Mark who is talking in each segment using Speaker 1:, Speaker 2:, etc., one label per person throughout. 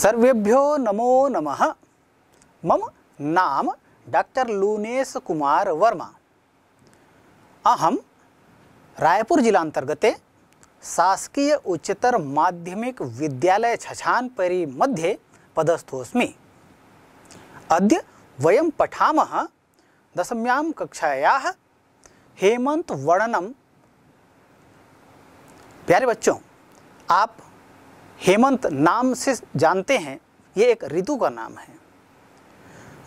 Speaker 1: सर्वेभ्यो नमो नमः मम नाम डॉक्टर लूनेश कुमार वर्मा अहम रायपुर अंतर्गते शासकीय उच्चतर माध्यमिक विद्यालय परी मध्ये पदस्थोस्मि अद्य वयम पठामः दशम्यां कक्षायाः हेमंत वर्णनम प्यारे बच्चों आप हेमंत नाम से जानते हैं ये एक ऋतु का नाम है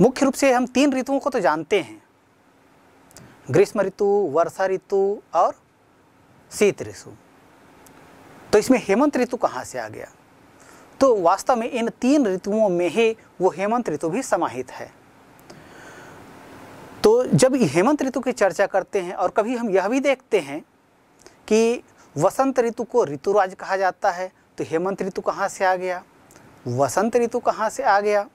Speaker 1: मुख्य रूप से हम तीन ऋतुओं को तो जानते हैं ग्रीष्म ऋतु वर्षा ऋतु और शीत ऋतु तो इसमें हेमंत ऋतु कहाँ से आ गया तो वास्तव में इन तीन ऋतुओं में ही वो हेमंत ऋतु भी समाहित है तो जब हेमंत ऋतु की चर्चा करते हैं और कभी हम यह भी देखते हैं कि वसंत ऋतु को ऋतुराज कहा जाता है तो हेमंत ऋतु कहाँ से आ गया वसंत ऋतु कहाँ से आ गया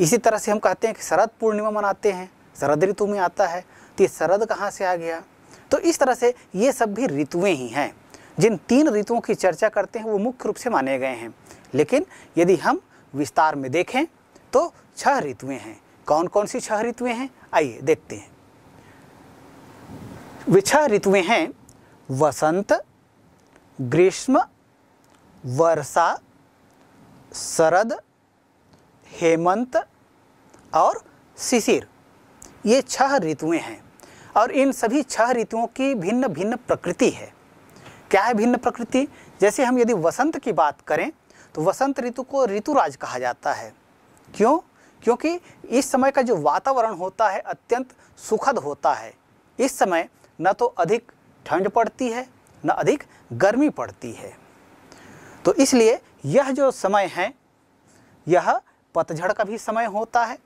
Speaker 1: इसी तरह से हम कहते हैं कि शरद पूर्णिमा मनाते हैं शरद ऋतु में आता है तो ये शरद कहाँ से आ गया तो इस तरह से ये सब भी ऋतुएँ ही हैं जिन तीन ऋतुओं की चर्चा करते हैं वो मुख्य रूप से माने गए हैं लेकिन यदि हम विस्तार में देखें तो छह ऋतुएँ हैं कौन कौन सी छह ऋतुएँ हैं आइए देखते हैं वे छह ऋतुएँ हैं वसंत ग्रीष्म वर्षा शरद हेमंत और शिशिर ये छह ऋतुएं हैं और इन सभी छह ऋतुओं की भिन्न भिन्न प्रकृति है क्या है भिन्न प्रकृति जैसे हम यदि वसंत की बात करें तो वसंत ऋतु को ऋतुराज कहा जाता है क्यों क्योंकि इस समय का जो वातावरण होता है अत्यंत सुखद होता है इस समय न तो अधिक ठंड पड़ती है न अधिक गर्मी पड़ती है तो इसलिए यह जो समय है यह पतझड़ का भी समय होता है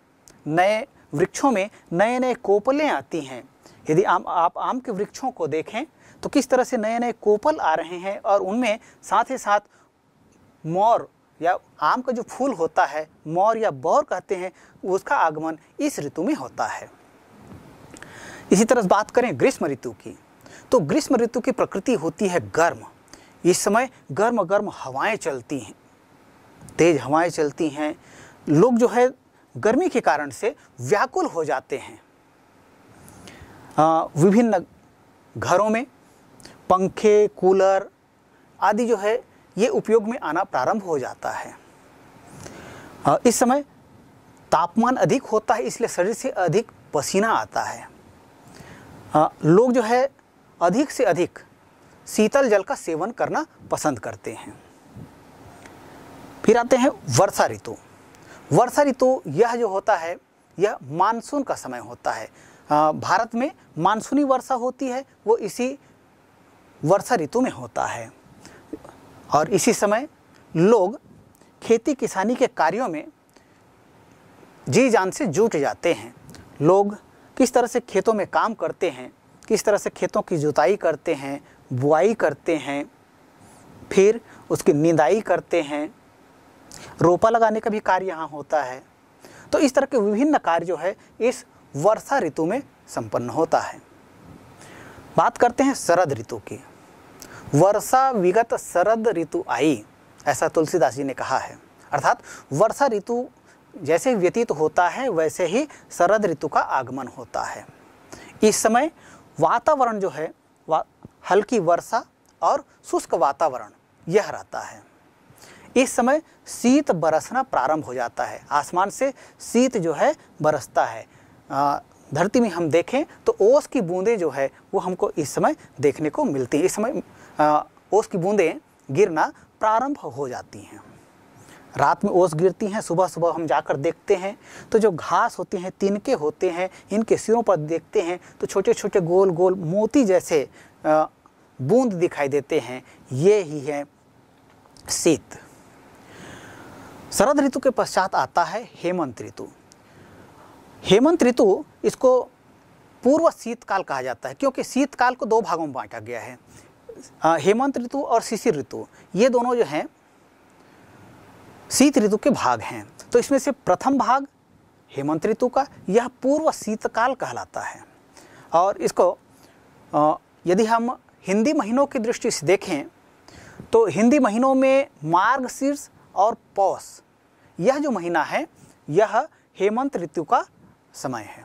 Speaker 1: नए वृक्षों में नए नए कोपलें आती हैं यदि आम आप आम के वृक्षों को देखें तो किस तरह से नए नए कोपल आ रहे हैं और उनमें साथ ही साथ मोर या आम का जो फूल होता है मोर या बौर कहते हैं उसका आगमन इस ऋतु में होता है इसी तरह बात करें ग्रीष्म ऋतु की तो ग्रीष्म ऋतु की प्रकृति होती है गर्म इस समय गर्म गर्म हवाएं चलती हैं तेज़ हवाएं चलती हैं लोग जो है गर्मी के कारण से व्याकुल हो जाते हैं विभिन्न घरों में पंखे कूलर आदि जो है ये उपयोग में आना प्रारंभ हो जाता है इस समय तापमान अधिक होता है इसलिए शरीर से अधिक पसीना आता है लोग जो है अधिक से अधिक शीतल जल का सेवन करना पसंद करते हैं फिर आते हैं वर्षा ऋतु वर्षा ऋतु यह जो होता है यह मानसून का समय होता है भारत में मानसूनी वर्षा होती है वो इसी वर्षा ऋतु में होता है और इसी समय लोग खेती किसानी के कार्यों में जी जान से जुट जाते हैं लोग किस तरह से खेतों में काम करते हैं किस तरह से खेतों की जुताई करते हैं बुआई करते हैं फिर उसकी निंदाई करते हैं रोपा लगाने का भी कार्य यहाँ होता है तो इस तरह के विभिन्न कार्य जो है इस वर्षा ऋतु में संपन्न होता है बात करते हैं शरद ऋतु की वर्षा विगत शरद ऋतु आई ऐसा तुलसीदास जी ने कहा है अर्थात वर्षा ऋतु जैसे व्यतीत होता है वैसे ही शरद ऋतु का आगमन होता है इस समय वातावरण जो है वा, हल्की वर्षा और शुष्क वातावरण यह रहता है इस समय शीत बरसना प्रारंभ हो जाता है आसमान से शीत जो है बरसता है धरती में हम देखें तो ओस की बूंदें जो है वो हमको इस समय देखने को मिलती है इस समय ओस की बूंदें गिरना प्रारंभ हो जाती हैं रात में ओस गिरती हैं सुबह सुबह हम जाकर देखते हैं तो जो घास होती हैं तिनके होते हैं इनके सिरों पर देखते हैं तो छोटे छोटे गोल गोल मोती जैसे बूंद दिखाई देते हैं ये ही है शीत शरद ऋतु के पश्चात आता है हेमंत ऋतु हेमंत ऋतु इसको पूर्व शीतकाल कहा जाता है क्योंकि शीतकाल को दो भागों में बांटा गया है हेमंत ऋतु और शिशिर ऋतु ये दोनों जो हैं शीत ऋतु के भाग हैं तो इसमें से प्रथम भाग हेमंत ऋतु का यह पूर्व शीतकाल कहलाता है और इसको यदि हम हिंदी महीनों की दृष्टि से देखें तो हिंदी महीनों में मार्ग शीर्ष और पौष यह जो महीना है यह हेमंत ऋतु का समय है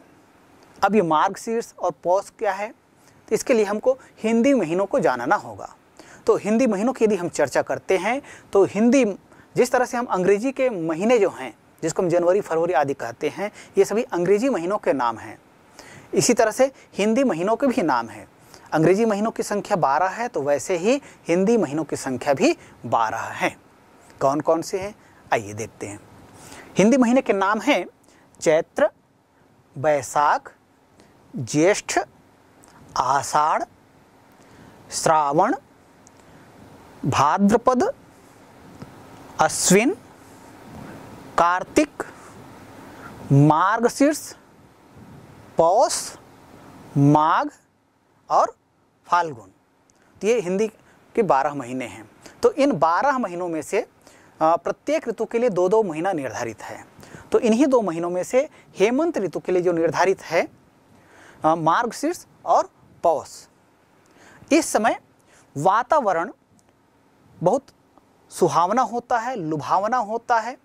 Speaker 1: अब ये मार्ग शीर्ष और पौष क्या है तो इसके लिए हमको हिंदी महीनों को जानना होगा तो हिंदी महीनों की यदि हम चर्चा करते हैं तो हिंदी जिस तरह से हम अंग्रेजी के महीने जो हैं जिसको हम जनवरी फरवरी आदि कहते हैं ये सभी अंग्रेजी महीनों के नाम हैं इसी तरह से हिंदी महीनों के भी नाम हैं अंग्रेजी महीनों की संख्या बारह है तो वैसे ही हिंदी महीनों की संख्या भी बारह है कौन कौन से हैं आइए देखते हैं हिंदी महीने के नाम हैं चैत्र बैसाख ज्येष्ठ आषाढ़ श्रावण भाद्रपद अश्विन कार्तिक मार्गशीर्ष पौष माघ और फाल्गुन तो ये हिंदी के बारह महीने हैं तो इन बारह महीनों में से प्रत्येक ऋतु के लिए दो दो महीना निर्धारित है तो इन्हीं दो महीनों में से हेमंत ऋतु के लिए जो निर्धारित है मार्गशीर्ष और पौष इस समय वातावरण बहुत सुहावना होता है लुभावना होता है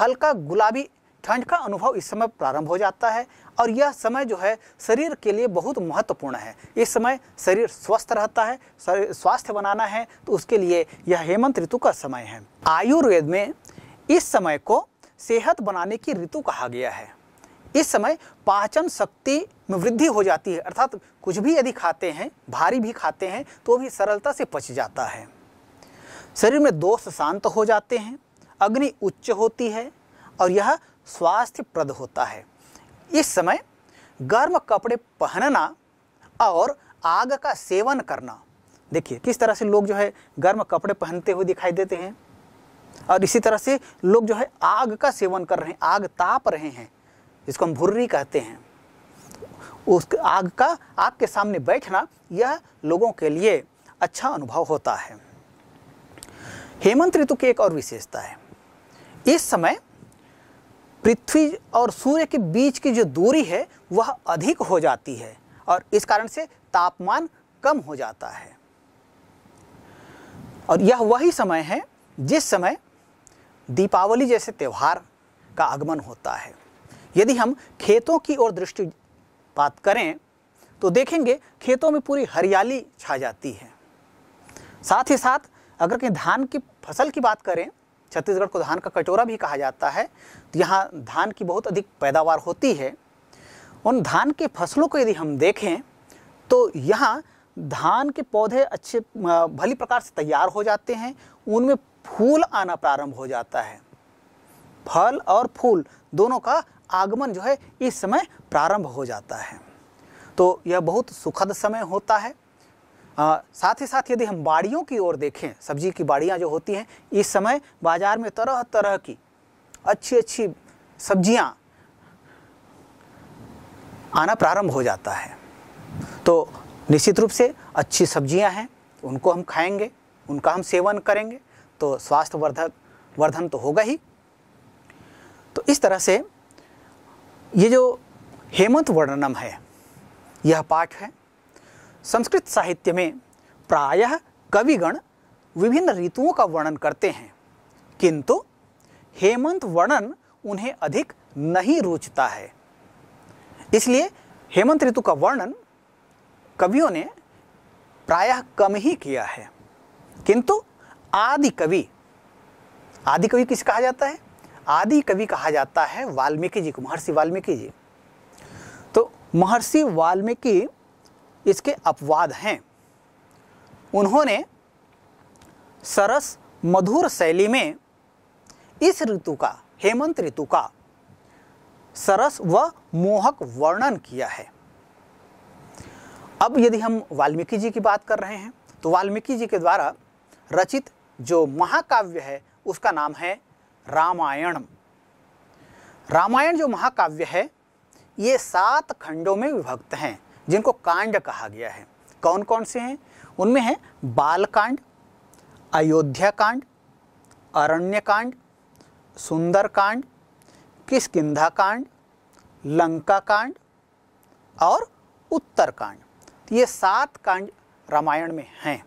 Speaker 1: हल्का गुलाबी ठंड का अनुभव इस समय प्रारंभ हो जाता है और यह समय जो है शरीर के लिए बहुत महत्वपूर्ण है इस समय शरीर स्वस्थ रहता है स्वास्थ्य बनाना है तो उसके लिए यह हेमंत ऋतु का समय है आयुर्वेद में इस समय को सेहत बनाने की ऋतु कहा गया है इस समय पाचन शक्ति में वृद्धि हो जाती है अर्थात कुछ भी यदि खाते हैं भारी भी खाते हैं तो भी सरलता से पच जाता है शरीर में दोष शांत हो जाते हैं अग्नि उच्च होती है और यह स्वास्थ्यप्रद होता है इस समय गर्म कपड़े पहनना और आग का सेवन करना देखिए किस तरह से लोग जो है गर्म कपड़े पहनते हुए दिखाई देते हैं और इसी तरह से लोग जो है आग का सेवन कर रहे हैं आग ताप रहे हैं जिसको हम भुर्री कहते हैं उस आग का आग के सामने बैठना यह लोगों के लिए अच्छा अनुभव होता है हेमंत ऋतु की एक और विशेषता है इस समय पृथ्वी और सूर्य के बीच की जो दूरी है वह अधिक हो जाती है और इस कारण से तापमान कम हो जाता है और यह वही समय है जिस समय दीपावली जैसे त्यौहार का आगमन होता है यदि हम खेतों की ओर बात करें तो देखेंगे खेतों में पूरी हरियाली छा जाती है साथ ही साथ अगर कहीं धान की फसल की बात करें छत्तीसगढ़ को धान का कटोरा भी कहा जाता है तो यहाँ धान की बहुत अधिक पैदावार होती है उन धान के फसलों को यदि हम देखें तो यहाँ धान के पौधे अच्छे भली प्रकार से तैयार हो जाते हैं उनमें फूल आना प्रारंभ हो जाता है फल और फूल दोनों का आगमन जो है इस समय प्रारंभ हो जाता है तो यह बहुत सुखद समय होता है आ, साथ ही साथ यदि हम बाड़ियों की ओर देखें सब्जी की बाड़ियाँ जो होती हैं इस समय बाज़ार में तरह तरह की अच्छी अच्छी सब्जियाँ आना प्रारंभ हो जाता है तो निश्चित रूप से अच्छी सब्जियां हैं उनको हम खाएंगे उनका हम सेवन करेंगे तो स्वास्थ्य वर्धक वर्धन तो होगा ही तो इस तरह से ये जो हेमंत वर्णनम है यह पाठ है संस्कृत साहित्य में प्रायः कविगण विभिन्न ऋतुओं का वर्णन करते हैं किंतु हेमंत वर्णन उन्हें अधिक नहीं रोचता है इसलिए हेमंत ऋतु का वर्णन कवियों ने प्रायः कम ही किया है किंतु आदि कवि आदि कवि किस कहा जाता है आदि कवि कहा जाता है वाल्मीकि जी को महर्षि वाल्मीकि जी तो महर्षि वाल्मीकि इसके अपवाद हैं उन्होंने सरस मधुर शैली में इस ऋतु का हेमंत ऋतु का सरस व मोहक वर्णन किया है अब यदि हम वाल्मीकि जी की बात कर रहे हैं तो वाल्मीकि जी के द्वारा रचित जो महाकाव्य है उसका नाम है रामायण रामायण जो महाकाव्य है ये सात खंडों में विभक्त हैं जिनको कांड कहा गया है कौन कौन से हैं उनमें हैं बालकांड अयोध्या कांड अरण्य कांड कांड किसकिधा कांड लंका कांड और उत्तरकांड तो ये सात कांड रामायण में हैं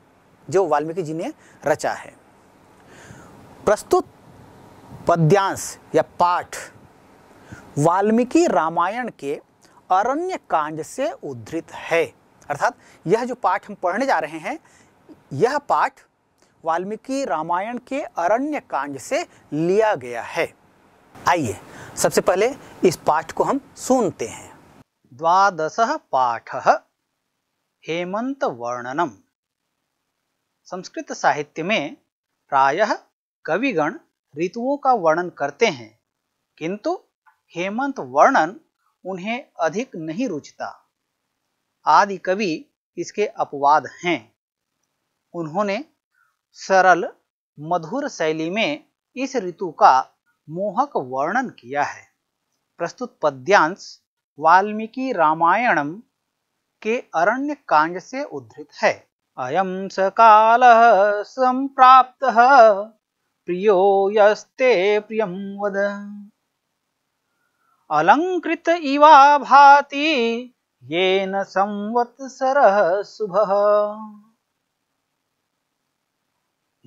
Speaker 1: जो वाल्मीकि जी ने रचा है प्रस्तुत पद्यांश या पाठ वाल्मीकि रामायण के अरण्य कांड से उद्धृत है अर्थात यह जो पाठ हम पढ़ने जा रहे हैं यह पाठ वाल्मीकि रामायण के अरण्य कांड से लिया गया है आइए सबसे पहले इस पाठ को हम सुनते हैं द्वादश पाठ हेमंत वर्णनम संस्कृत साहित्य में प्रायः कविगण ऋतुओं का वर्णन करते हैं किंतु हेमंत वर्णन उन्हें अधिक नहीं रुचता आदि कवि इसके अपवाद हैं उन्होंने सरल मधुर शैली में इस ऋतु का मोहक वर्णन किया है प्रस्तुत पद्यांश वाल्मीकि रामायणम के अरण्य कांड से उद्धृत है अयम सकाल संप्राप्त प्रियो यस्ते प्रियम वद अलंकृत इवा भाति ये न संवत्सर शुभ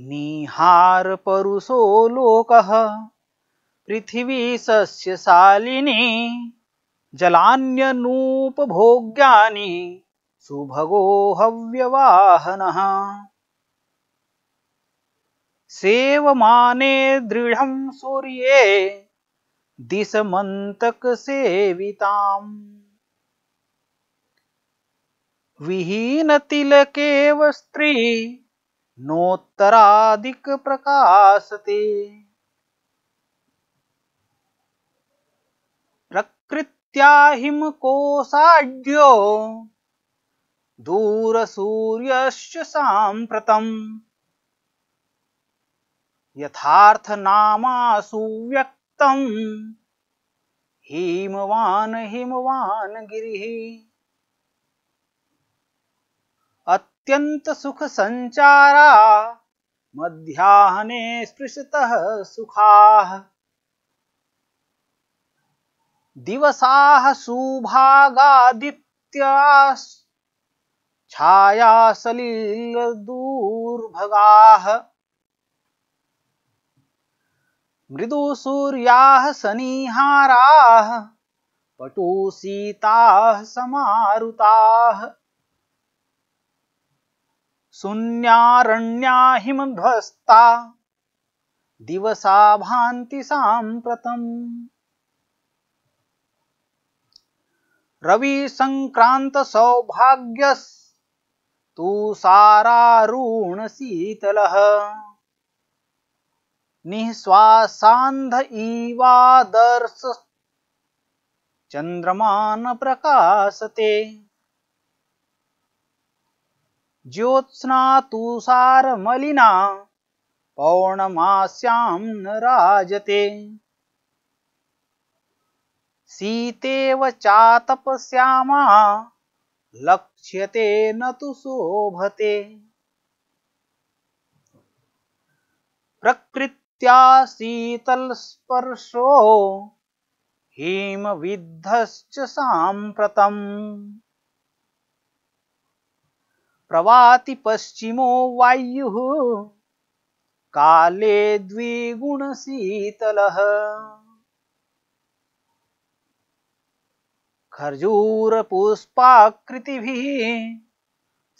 Speaker 1: निहार परुषो लोक पृथ्वी सस्य शालिनी सुभगो हव्यवाहन सेवमाने दृढ़ सूर्ये मंतक दिसमन्तक सेविताम् विहीनतिलकेव वस्त्री नोत्तराधिक प्रकाशते प्रकृत्या हिम दूर सूर्य सांप्रतम यथार्थ यथार्थनामासु व्यक्त तम हिमवान हिमवान गिरी अत्यंत सुख संचारा मध्याहने स्पृशत सुखा दिवसा सुभागादित्याः छाया सलील दूर्भगाः मृदुसूर्याः सनिहाराः पटुसीताः समारुताः शून्यारण्या हिमध्वस्ता दिवसा भान्ति साम्प्रतम् रविसङ्क्रान्तसौभाग्यस्तुषारारूणशीतलः निःश्वासान्ध इवादर्श चन्द्रमान प्रकाशते ज्योत्स्नातुषारमलिना पौर्णमास्यां न राजते सीतेव चातपस्यामा लक्ष्यते न तु शोभते प्रकृति शीतल स्पर्शो नित्याशीतलस्पर्शो हेमविद्धश्च सांप्रतम प्रवाति पश्चिमो वायु काले द्विगुण शीतल खर्जूर पुष्पाकृति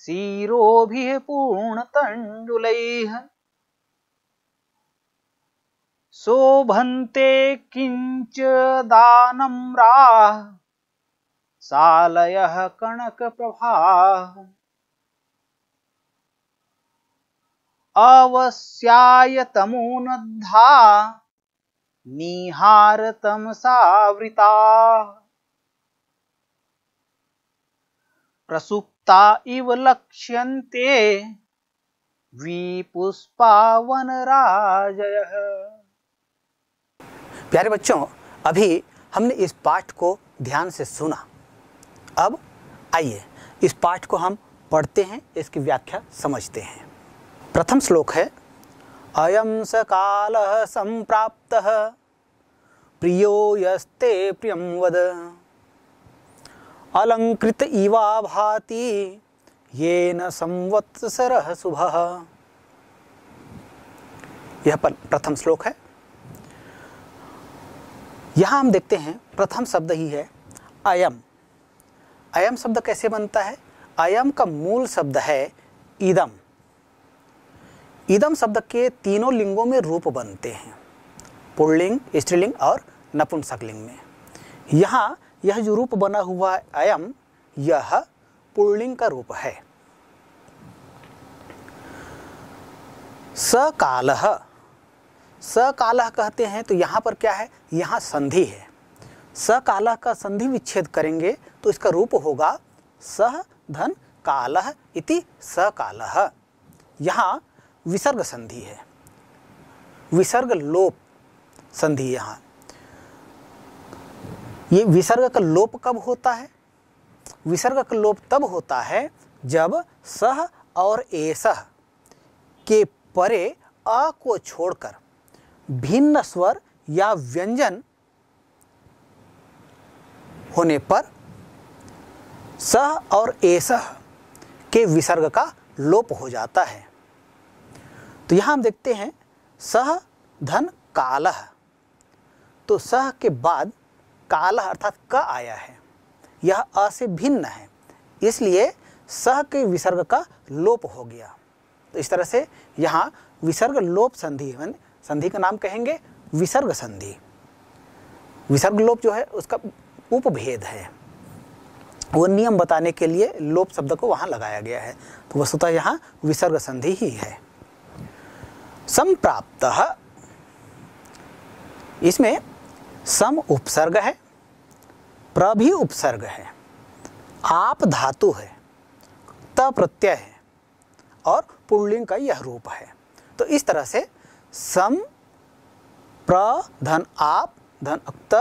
Speaker 1: शीरो पूर्ण पूर्णतण्डुलैः शोभन्ते किञ्च दानम्राः सालयः कणकप्रभाः अवस्यायतमोनद्धा सावृता प्रसुप्ता इव लक्ष्यन्ते विपुष्पावनराजयः प्यारे बच्चों अभी हमने इस पाठ को ध्यान से सुना अब आइए इस पाठ को हम पढ़ते हैं इसकी व्याख्या समझते हैं प्रथम श्लोक है अयम स काल संप्राप्त प्रियो यस्ते प्रियम वद अलंकृत इवा भाति ये न संवत्सर शुभ यह प्रथम श्लोक है यहाँ हम देखते हैं प्रथम शब्द ही है अयम अयम शब्द कैसे बनता है अयम का मूल शब्द है इदम ईदम शब्द के तीनों लिंगों में रूप बनते हैं पुल्लिंग स्त्रीलिंग और नपुंसकलिंग में यहाँ यह जो रूप बना हुआ है अयम यह पुल्लिंग का रूप है सकाल सकालह कहते हैं तो यहाँ पर क्या है यहाँ संधि है सकालह का संधि विच्छेद करेंगे तो इसका रूप होगा सह धन कालह इति सकालह यहाँ विसर्ग संधि है विसर्ग लोप संधि यहाँ ये विसर्ग का लोप कब होता है विसर्ग का लोप तब होता है जब सह और एसह के परे अ को छोड़कर भिन्न स्वर या व्यंजन होने पर सह और एसह के विसर्ग का लोप हो जाता है तो यहां हम देखते हैं सह धन कालह तो सह के बाद कालह अर्थात क का आया है यह अ से भिन्न है इसलिए सह के विसर्ग का लोप हो गया तो इस तरह से यहां विसर्ग लोप संधि संधि का नाम कहेंगे विसर्ग संधि विसर्ग लोप जो है उसका उपभेद है वो नियम बताने के लिए लोप शब्द को वहां लगाया गया है तो वस्तुतः यहां विसर्ग संधि ही है संप्राप्त इसमें सम उपसर्ग है प्र भी उपसर्ग है आप धातु है त प्रत्यय है और पुल्लिंग का यह रूप है तो इस तरह से सम प्र धन आप धन अक्त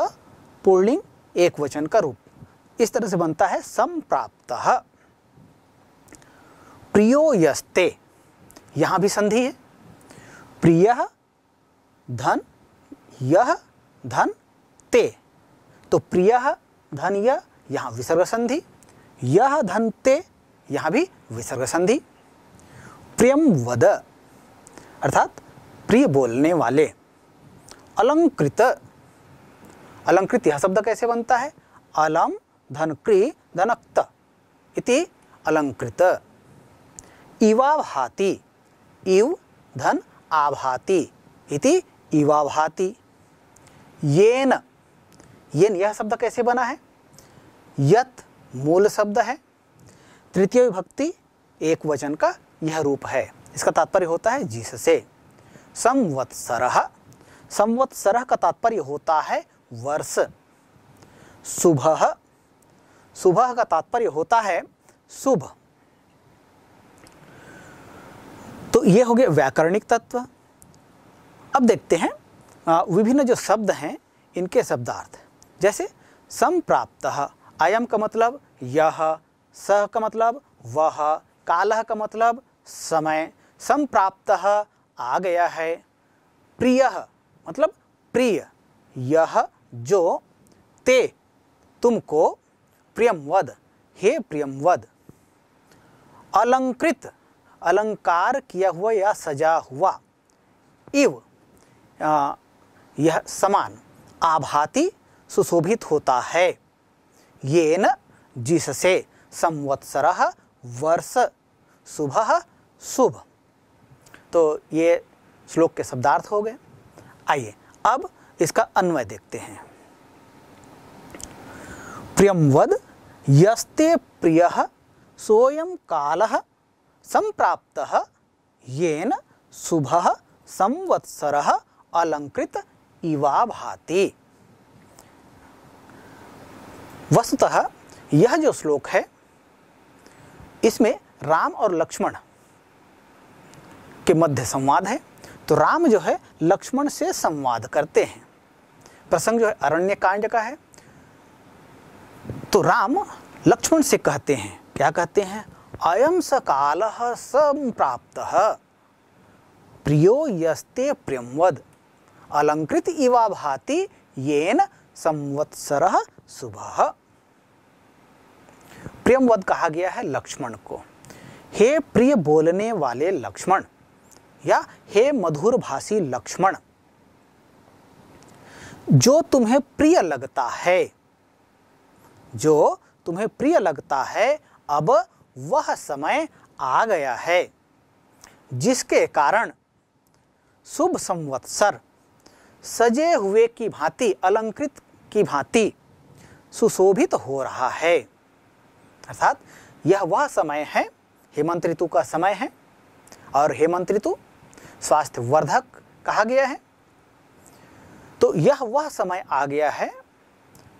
Speaker 1: पुर्णिंग एक वचन का रूप इस तरह से बनता है सम प्राप्त प्रियो यस्ते यहां भी संधि है प्रिय धन यह धन ते तो प्रिय धन यह यहां विसर्ग संधि यह धन ते यहां भी विसर्ग संधि प्रियम वद अर्थात प्रिय बोलने वाले अलंकृत अलंकृत यह शब्द कैसे बनता है अलम धन क्री धनक्त इति अलंकृत इवाभाति इव धन आभाति इति इवाभाति येन येन यह शब्द कैसे बना है यत मूल शब्द है तृतीय विभक्ति एक वचन का यह रूप है इसका तात्पर्य होता है जिससे संवत्सर संवत्सर का तात्पर्य होता है वर्ष सुबह सुबह का तात्पर्य होता है शुभ तो ये हो गए व्याकरणिक तत्व अब देखते हैं विभिन्न जो शब्द हैं इनके शब्दार्थ जैसे संप्राप्त अयम का मतलब यह स का मतलब वह काल का मतलब समय संप्राप्त आ गया है प्रिय मतलब प्रिय यह जो ते तुमको प्रियमवद हे प्रियमवद अलंकृत अलंकार किया हुआ या सजा हुआ इव आ, यह समान आभाति सुशोभित होता है ये न जिससे संवत्सर वर्ष शुभ शुभ तो ये श्लोक के शब्दार्थ हो गए आइए अब इसका अन्वय देखते हैं वद यस्ते प्रिय सोयम काल संप्राप्त येन शुभ संवत्सर अलंकृत इवा भाति वस्तुतः यह जो श्लोक है इसमें राम और लक्ष्मण के मध्य संवाद है तो राम जो है लक्ष्मण से संवाद करते हैं प्रसंग जो है अरण्य कांड का है तो राम लक्ष्मण से कहते हैं क्या कहते हैं अयम स काल संप्राप्त प्रियो यस्ते प्रियमवद अलंकृत इवा भाति येन संवत्सर सुबह प्रियमवद कहा गया है लक्ष्मण को हे प्रिय बोलने वाले लक्ष्मण या हे मधुर भाषी लक्ष्मण जो तुम्हें प्रिय लगता है जो तुम्हें प्रिय लगता है अब वह समय आ गया है जिसके कारण शुभ संवत्सर सजे हुए की भांति अलंकृत की भांति सुशोभित हो रहा है अर्थात यह वह समय है हेमंत ऋतु का समय है और हेमंत ऋतु स्वास्थ्य वर्धक कहा गया है तो यह वह समय आ गया है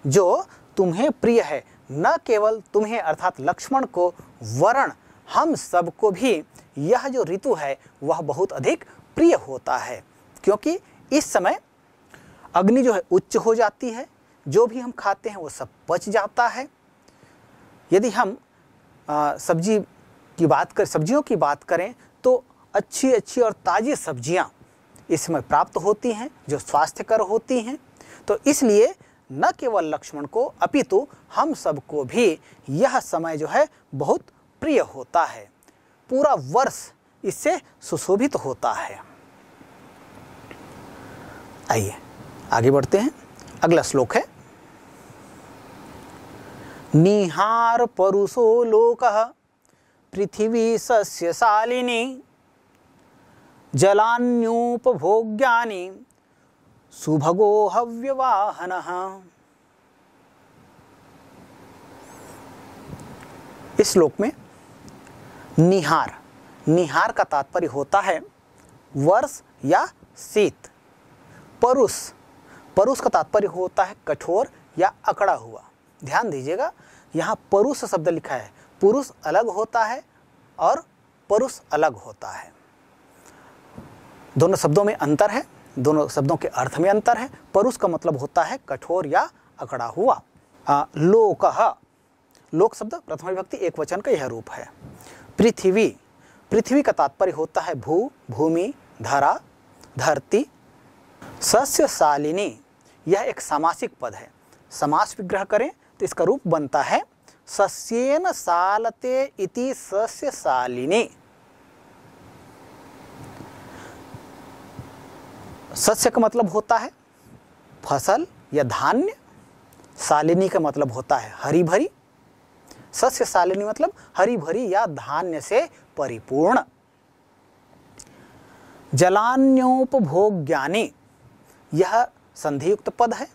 Speaker 1: जो तुम्हें प्रिय है न केवल तुम्हें अर्थात लक्ष्मण को वरण हम सबको भी यह जो ऋतु है वह बहुत अधिक प्रिय होता है क्योंकि इस समय अग्नि जो है उच्च हो जाती है जो भी हम खाते हैं वो सब पच जाता है यदि हम सब्जी की बात कर सब्जियों की बात करें तो अच्छी अच्छी और ताज़ी सब्जियाँ इसमें प्राप्त होती हैं जो स्वास्थ्यकर होती हैं तो इसलिए न केवल लक्ष्मण को अपितु हम सबको भी यह समय जो है बहुत प्रिय होता है पूरा वर्ष इससे सुशोभित होता है आइए आगे बढ़ते हैं अगला श्लोक है निहार परुषो लोक पृथ्वी सस्यशालिनी जलान्योपभोग्यानि सुभगो हव्यवाहन इस श्लोक में निहार निहार का तात्पर्य होता है वर्ष या शीत परुष परुष का तात्पर्य होता है कठोर या अकड़ा हुआ ध्यान दीजिएगा यहाँ परुष शब्द लिखा है पुरुष अलग होता है और परुष अलग होता है दोनों शब्दों में अंतर है दोनों शब्दों के अर्थ में अंतर है परुष का मतलब होता है कठोर या अकड़ा हुआ लोक लोक शब्द प्रथम विभक्ति एक वचन का यह रूप है पृथ्वी पृथ्वी का तात्पर्य होता है भू भूमि धरा धरती सस्य शालिनी यह एक सामासिक पद है समास विग्रह करें तो इसका रूप बनता है सस्येन सालते इति सस्य शालिनी सस्य का मतलब होता है फसल या धान्य सालिनी का मतलब होता है हरी भरी सस्य सालिनी मतलब हरी भरी या धान्य से परिपूर्ण जलान्योपभोग्यानि यह संधियुक्त पद है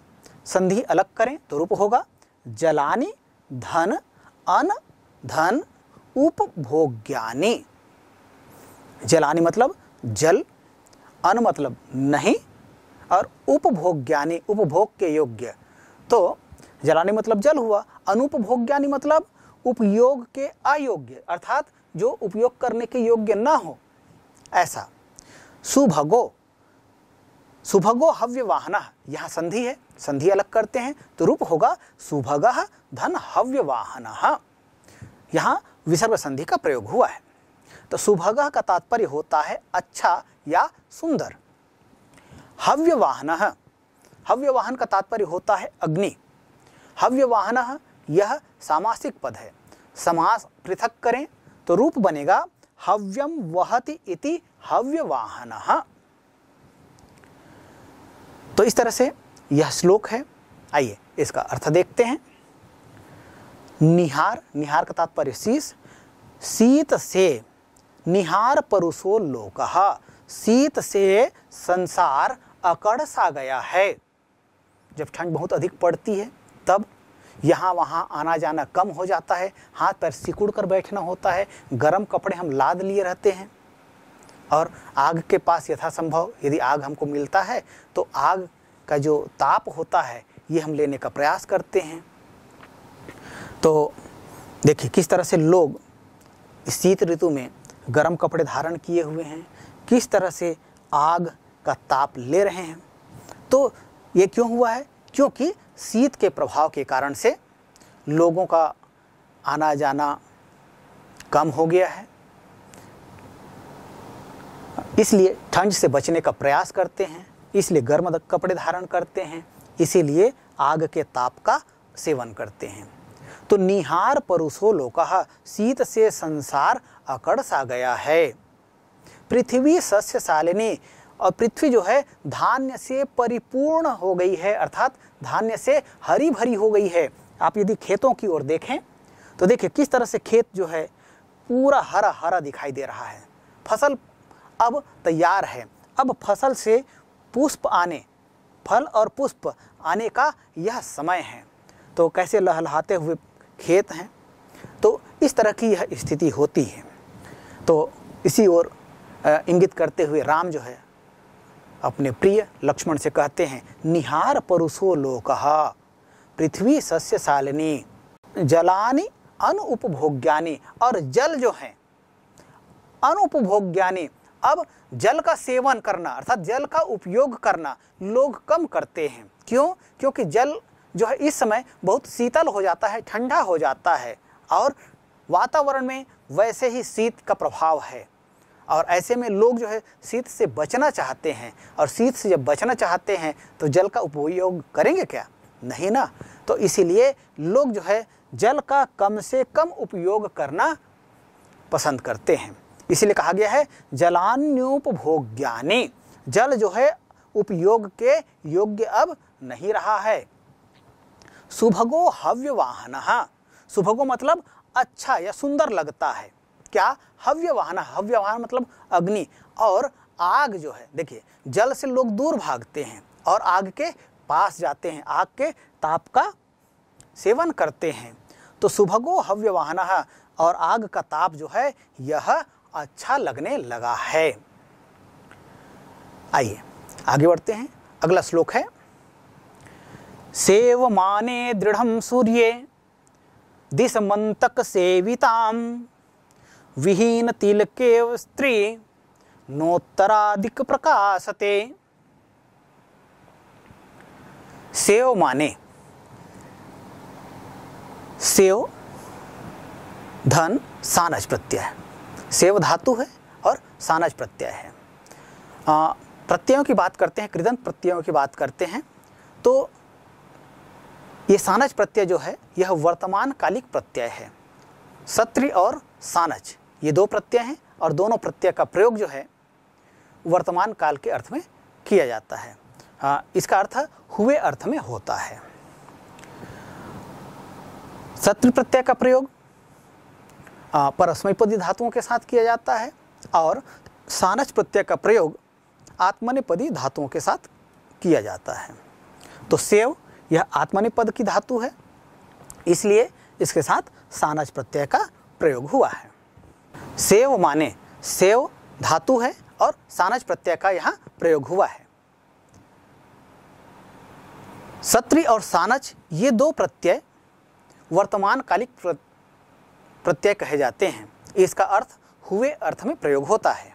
Speaker 1: संधि अलग करें तो रूप होगा जलानी धन अन धन उपभोग्यानि जलानी मतलब जल अनुमतलब मतलब नहीं और उपभोग ज्ञानी उपभोग के योग्य तो जलानी मतलब जल हुआ अनुपभोग ज्ञानी मतलब उपयोग के अयोग्य अर्थात जो उपयोग करने के योग्य ना हो ऐसा सुभगो सुभगो हव्य वाहन यहाँ संधि है संधि अलग करते हैं तो रूप होगा सुभग धन हव्य वाहन यहाँ विसर्ग संधि का प्रयोग हुआ है तो सुभग का तात्पर्य होता है अच्छा या सुंदर हव्यवाहन वाहन का तात्पर्य होता है अग्नि हव्यवाहन यह सामासिक पद है समास पृथक करें तो रूप बनेगा हव्यम वहति इति वाहन तो इस तरह से यह श्लोक है आइए इसका अर्थ देखते हैं निहार निहार का तात्पर्य शीश शीत से निहार परुषो लोक शीत से संसार अकड़ सा गया है जब ठंड बहुत अधिक पड़ती है तब यहाँ वहाँ आना जाना कम हो जाता है हाथ पैर सिकुड़ कर बैठना होता है गर्म कपड़े हम लाद लिए रहते हैं और आग के पास यथासंभव यदि आग हमको मिलता है तो आग का जो ताप होता है ये हम लेने का प्रयास करते हैं तो देखिए किस तरह से लोग शीत ऋतु में गर्म कपड़े धारण किए हुए हैं किस तरह से आग का ताप ले रहे हैं तो ये क्यों हुआ है क्योंकि शीत के प्रभाव के कारण से लोगों का आना जाना कम हो गया है इसलिए ठंड से बचने का प्रयास करते हैं इसलिए गर्म कपड़े धारण करते हैं इसीलिए आग के ताप का सेवन करते हैं तो निहार परुषो लोका शीत से संसार अकड़ सा गया है पृथ्वी सस्य सालिनी और पृथ्वी जो है धान्य से परिपूर्ण हो गई है अर्थात धान्य से हरी भरी हो गई है आप यदि खेतों की ओर देखें तो देखिए किस तरह से खेत जो है पूरा हरा हरा दिखाई दे रहा है फसल अब तैयार है अब फसल से पुष्प आने फल और पुष्प आने का यह समय है तो कैसे लहलहाते हुए खेत हैं तो इस तरह की यह स्थिति होती है तो इसी ओर इंगित करते हुए राम जो है अपने प्रिय लक्ष्मण से कहते हैं निहार परुषो लोक पृथ्वी सस्य सालिनी जलानी अनुपभोग्यानी और जल जो है अनुपभोग्यानी अब जल का सेवन करना अर्थात जल का उपयोग करना लोग कम करते हैं क्यों क्योंकि जल जो है इस समय बहुत शीतल हो जाता है ठंडा हो जाता है और वातावरण में वैसे ही शीत का प्रभाव है और ऐसे में लोग जो है शीत से बचना चाहते हैं और शीत से जब बचना चाहते हैं तो जल का उपयोग करेंगे क्या नहीं ना तो इसीलिए लोग जो है जल का कम से कम उपयोग करना पसंद करते हैं इसीलिए कहा गया है जलान्योपभोग्ञानी जल जो है उपयोग के योग्य अब नहीं रहा है सुभगो हव्य वाहन सुभगो मतलब अच्छा या सुंदर लगता है क्या हव्य वाहन हव्य वाहन मतलब अग्नि और आग जो है देखिए जल से लोग दूर भागते हैं और आग के पास जाते हैं आग के ताप का सेवन करते हैं तो सुभगो हव्य वाहना और आग का ताप जो है यह अच्छा लगने लगा है आइए आगे बढ़ते हैं अगला श्लोक है सेव माने दृढ़ सूर्य मंतक सेविताम विहीन तिलके स्त्री नोत्तराधिक प्रकाशते सेव माने सेव धन सानज प्रत्यय सेव धातु है और सानज प्रत्यय है प्रत्ययों की बात करते हैं कृदंत प्रत्ययों की बात करते हैं तो ये सानज प्रत्यय जो है यह वर्तमान कालिक प्रत्यय है सत्री और सानज ये दो प्रत्यय हैं और दोनों प्रत्यय का प्रयोग जो है वर्तमान काल के अर्थ में किया जाता है आ, हाँ, इसका अर्थ हुए अर्थ में होता है सत्र प्रत्यय का प्रयोग परस्मयपदी धातुओं के साथ किया जाता है और सानच प्रत्यय का प्रयोग आत्मनिपदी धातुओं के साथ किया जाता है तो सेव यह आत्मनिपद की धातु है इसलिए इसके साथ सानच प्रत्यय का प्रयोग हुआ है सेव माने सेव धातु है और सानज प्रत्यय का यहाँ प्रयोग हुआ है सत्री और सानच ये दो प्रत्यय वर्तमान कालिक प्रत्यय कहे जाते हैं इसका अर्थ हुए अर्थ में प्रयोग होता है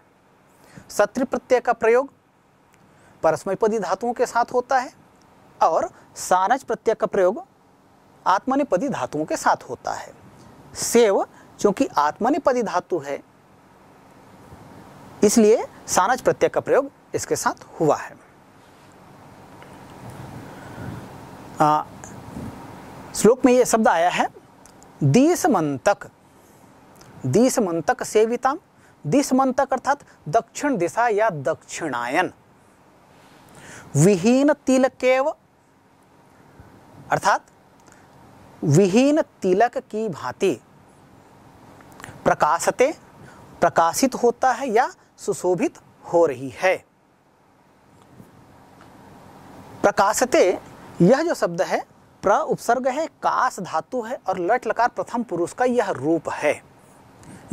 Speaker 1: सत्र प्रत्यय का प्रयोग परस्मयपदी धातुओं के साथ होता है और सानच प्रत्यय का प्रयोग आत्मनिपदी धातुओं के साथ होता है सेव क्योंकि आत्मनिपदी धातु है इसलिए सानज प्रत्यय का प्रयोग इसके साथ हुआ है आ, श्लोक में यह शब्द आया है दीसमंतक दीसमंतक सेविताम मंतक अर्थात दक्षिण दिशा या दक्षिणायन विहीन तिलकेव अर्थात विहीन तिलक की भांति प्रकाशते प्रकाशित होता है या सुशोभित हो रही है प्रकाशते यह जो शब्द है प्र उपसर्ग है काश धातु है और लट लकार प्रथम पुरुष का यह रूप है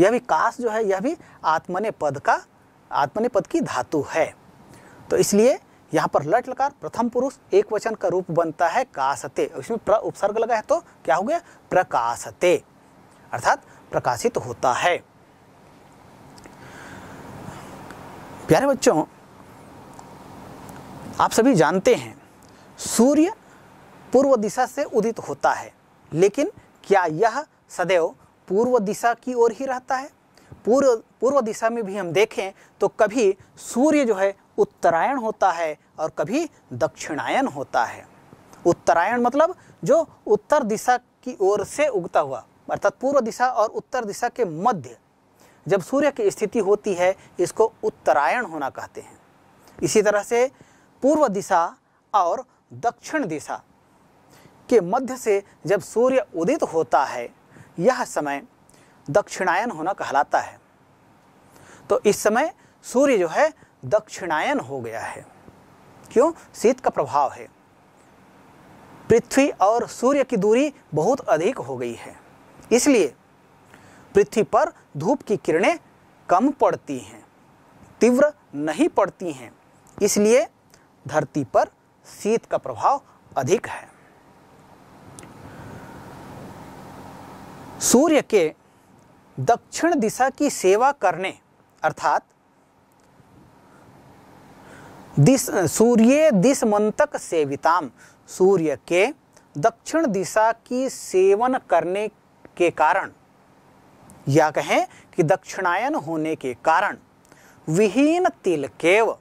Speaker 1: यह भी काश जो है यह भी आत्मने पद का आत्मने पद की धातु है तो इसलिए यहाँ पर लट लकार प्रथम पुरुष एक वचन का रूप बनता है काशते इसमें प्र उपसर्ग लगा है तो क्या हो गया प्रकाशते अर्थात प्रकाशित होता है प्यारे बच्चों आप सभी जानते हैं सूर्य पूर्व दिशा से उदित होता है लेकिन क्या यह सदैव पूर्व दिशा की ओर ही रहता है पूर्व पूर्व दिशा में भी हम देखें तो कभी सूर्य जो है उत्तरायण होता है और कभी दक्षिणायन होता है उत्तरायण मतलब जो उत्तर दिशा की ओर से उगता हुआ अर्थात पूर्व दिशा और उत्तर दिशा के मध्य जब सूर्य की स्थिति होती है इसको उत्तरायण होना कहते हैं इसी तरह से पूर्व दिशा और दक्षिण दिशा के मध्य से जब सूर्य उदित होता है यह समय दक्षिणायन होना कहलाता है तो इस समय सूर्य जो है दक्षिणायन हो गया है क्यों शीत का प्रभाव है पृथ्वी और सूर्य की दूरी बहुत अधिक हो गई है इसलिए पृथ्वी पर धूप की किरणें कम पड़ती हैं तीव्र नहीं पड़ती हैं इसलिए धरती पर शीत का प्रभाव अधिक है सूर्य के दक्षिण दिशा की सेवा करने अर्थात दिस सूर्य मंतक सेविताम सूर्य के दक्षिण दिशा की सेवन करने के कारण या कहें कि दक्षिणायन होने के कारण विहीन केव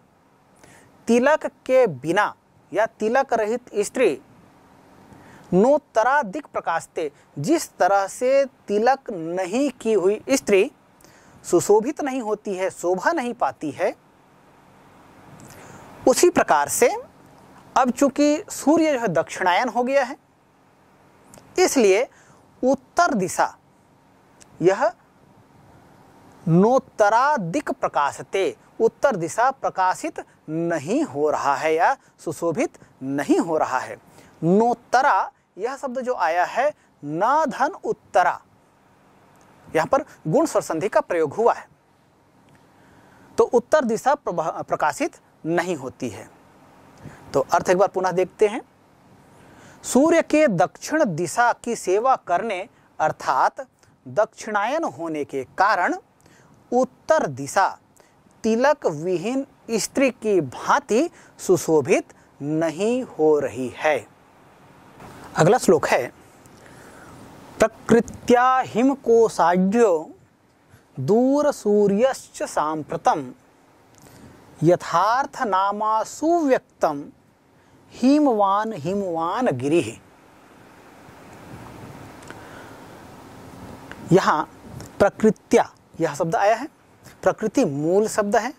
Speaker 1: तिलक के बिना या तिलक रहित स्त्री प्रकाश प्रकाशते जिस तरह से तिलक नहीं की हुई स्त्री सुशोभित नहीं होती है शोभा नहीं पाती है उसी प्रकार से अब चूंकि सूर्य जो है दक्षिणायन हो गया है इसलिए उत्तर दिशा यह दिक प्रकाशते उत्तर दिशा प्रकाशित नहीं हो रहा है या सुशोभित नहीं हो रहा है नोत्तरा यह शब्द जो आया है न धन उत्तरा यहां पर गुण स्वर संधि का प्रयोग हुआ है तो उत्तर दिशा प्रकाशित नहीं होती है तो अर्थ एक बार पुनः देखते हैं सूर्य के दक्षिण दिशा की सेवा करने अर्थात दक्षिणायन होने के कारण उत्तर दिशा तिलक विहीन स्त्री की भांति सुशोभित नहीं हो रही है अगला श्लोक है प्रकृत्या हिम कोषाढ़्यो दूर सूर्यश्च सांप्रतम यथार्थ नामा सुव्यक्तम हिमवान हिमवान गिरी यहाँ प्रकृत्या यह शब्द आया है प्रकृति मूल शब्द है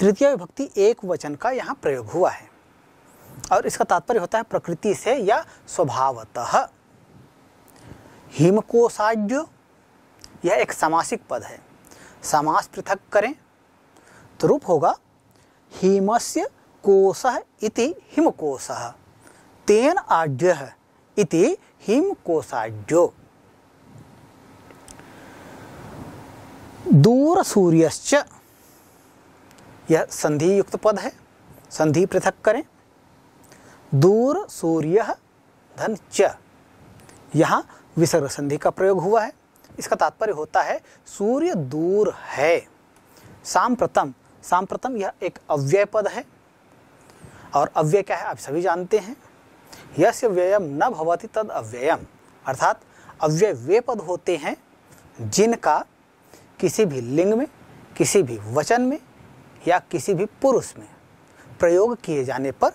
Speaker 1: तृतीय विभक्ति एक वचन का यहाँ प्रयोग हुआ है और इसका तात्पर्य होता है प्रकृति से या स्वभावतः हिमकोषाज्य यह एक सामासिक पद है समास पृथक करें तो रूप होगा हिमस्य कोश इति हिमकोश तेन आढ़्यः इति हिमकोशाढ़्यो दूर सूर्यश्च यह संधि युक्त पद है संधि पृथक करें दूर सूर्य धन च यहाँ विसर्ग संधि का प्रयोग हुआ है इसका तात्पर्य होता है सूर्य दूर है सांप्रतम सांप्रतम यह एक अव्यय पद है और अव्यय क्या है आप सभी जानते हैं यश व्ययम न भवती तद अव्ययम अर्थात अव्यय वे पद होते हैं जिनका किसी भी लिंग में किसी भी वचन में या किसी भी पुरुष में प्रयोग किए जाने पर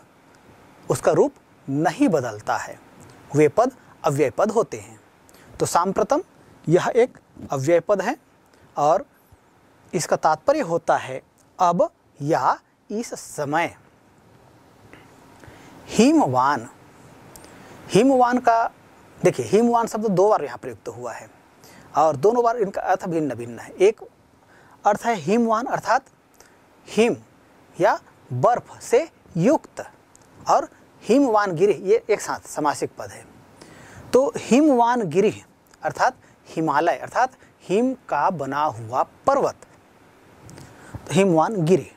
Speaker 1: उसका रूप नहीं बदलता है वे पद अव्यय पद होते हैं तो सांप्रतम यह एक अव्यय पद है और इसका तात्पर्य होता है अब या इस समय हिमवान हिमवान का देखिए हिमवान शब्द दो बार यहाँ प्रयुक्त हुआ है और दोनों बार इनका अर्थ भिन्न भिन्न है एक अर्थ है हिमवान अर्थात हिम या बर्फ से युक्त और हिमवान गिरी ये एक साथ समासिक पद है तो हिमवान गिरी अर्थात हिमालय अर्थात हिम का बना हुआ पर्वत हिमवान गिरी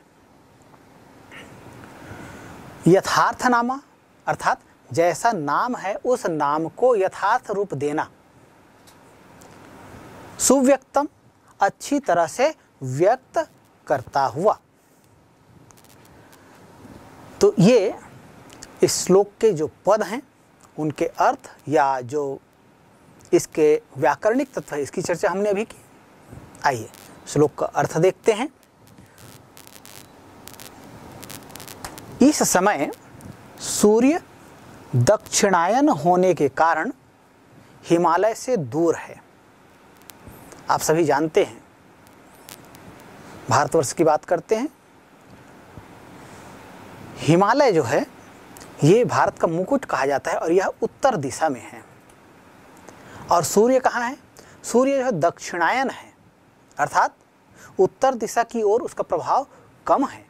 Speaker 1: यथार्थनामा अर्थात जैसा नाम है उस नाम को यथार्थ रूप देना सुव्यक्तम अच्छी तरह से व्यक्त करता हुआ तो ये इस श्लोक के जो पद हैं उनके अर्थ या जो इसके व्याकरणिक तत्व है इसकी चर्चा हमने अभी की आइए श्लोक का अर्थ देखते हैं इस समय सूर्य दक्षिणायन होने के कारण हिमालय से दूर है आप सभी जानते हैं भारतवर्ष की बात करते हैं हिमालय जो है ये भारत का मुकुट कहा जाता है और यह उत्तर दिशा में है और सूर्य कहाँ है सूर्य जो है दक्षिणायन है अर्थात उत्तर दिशा की ओर उसका प्रभाव कम है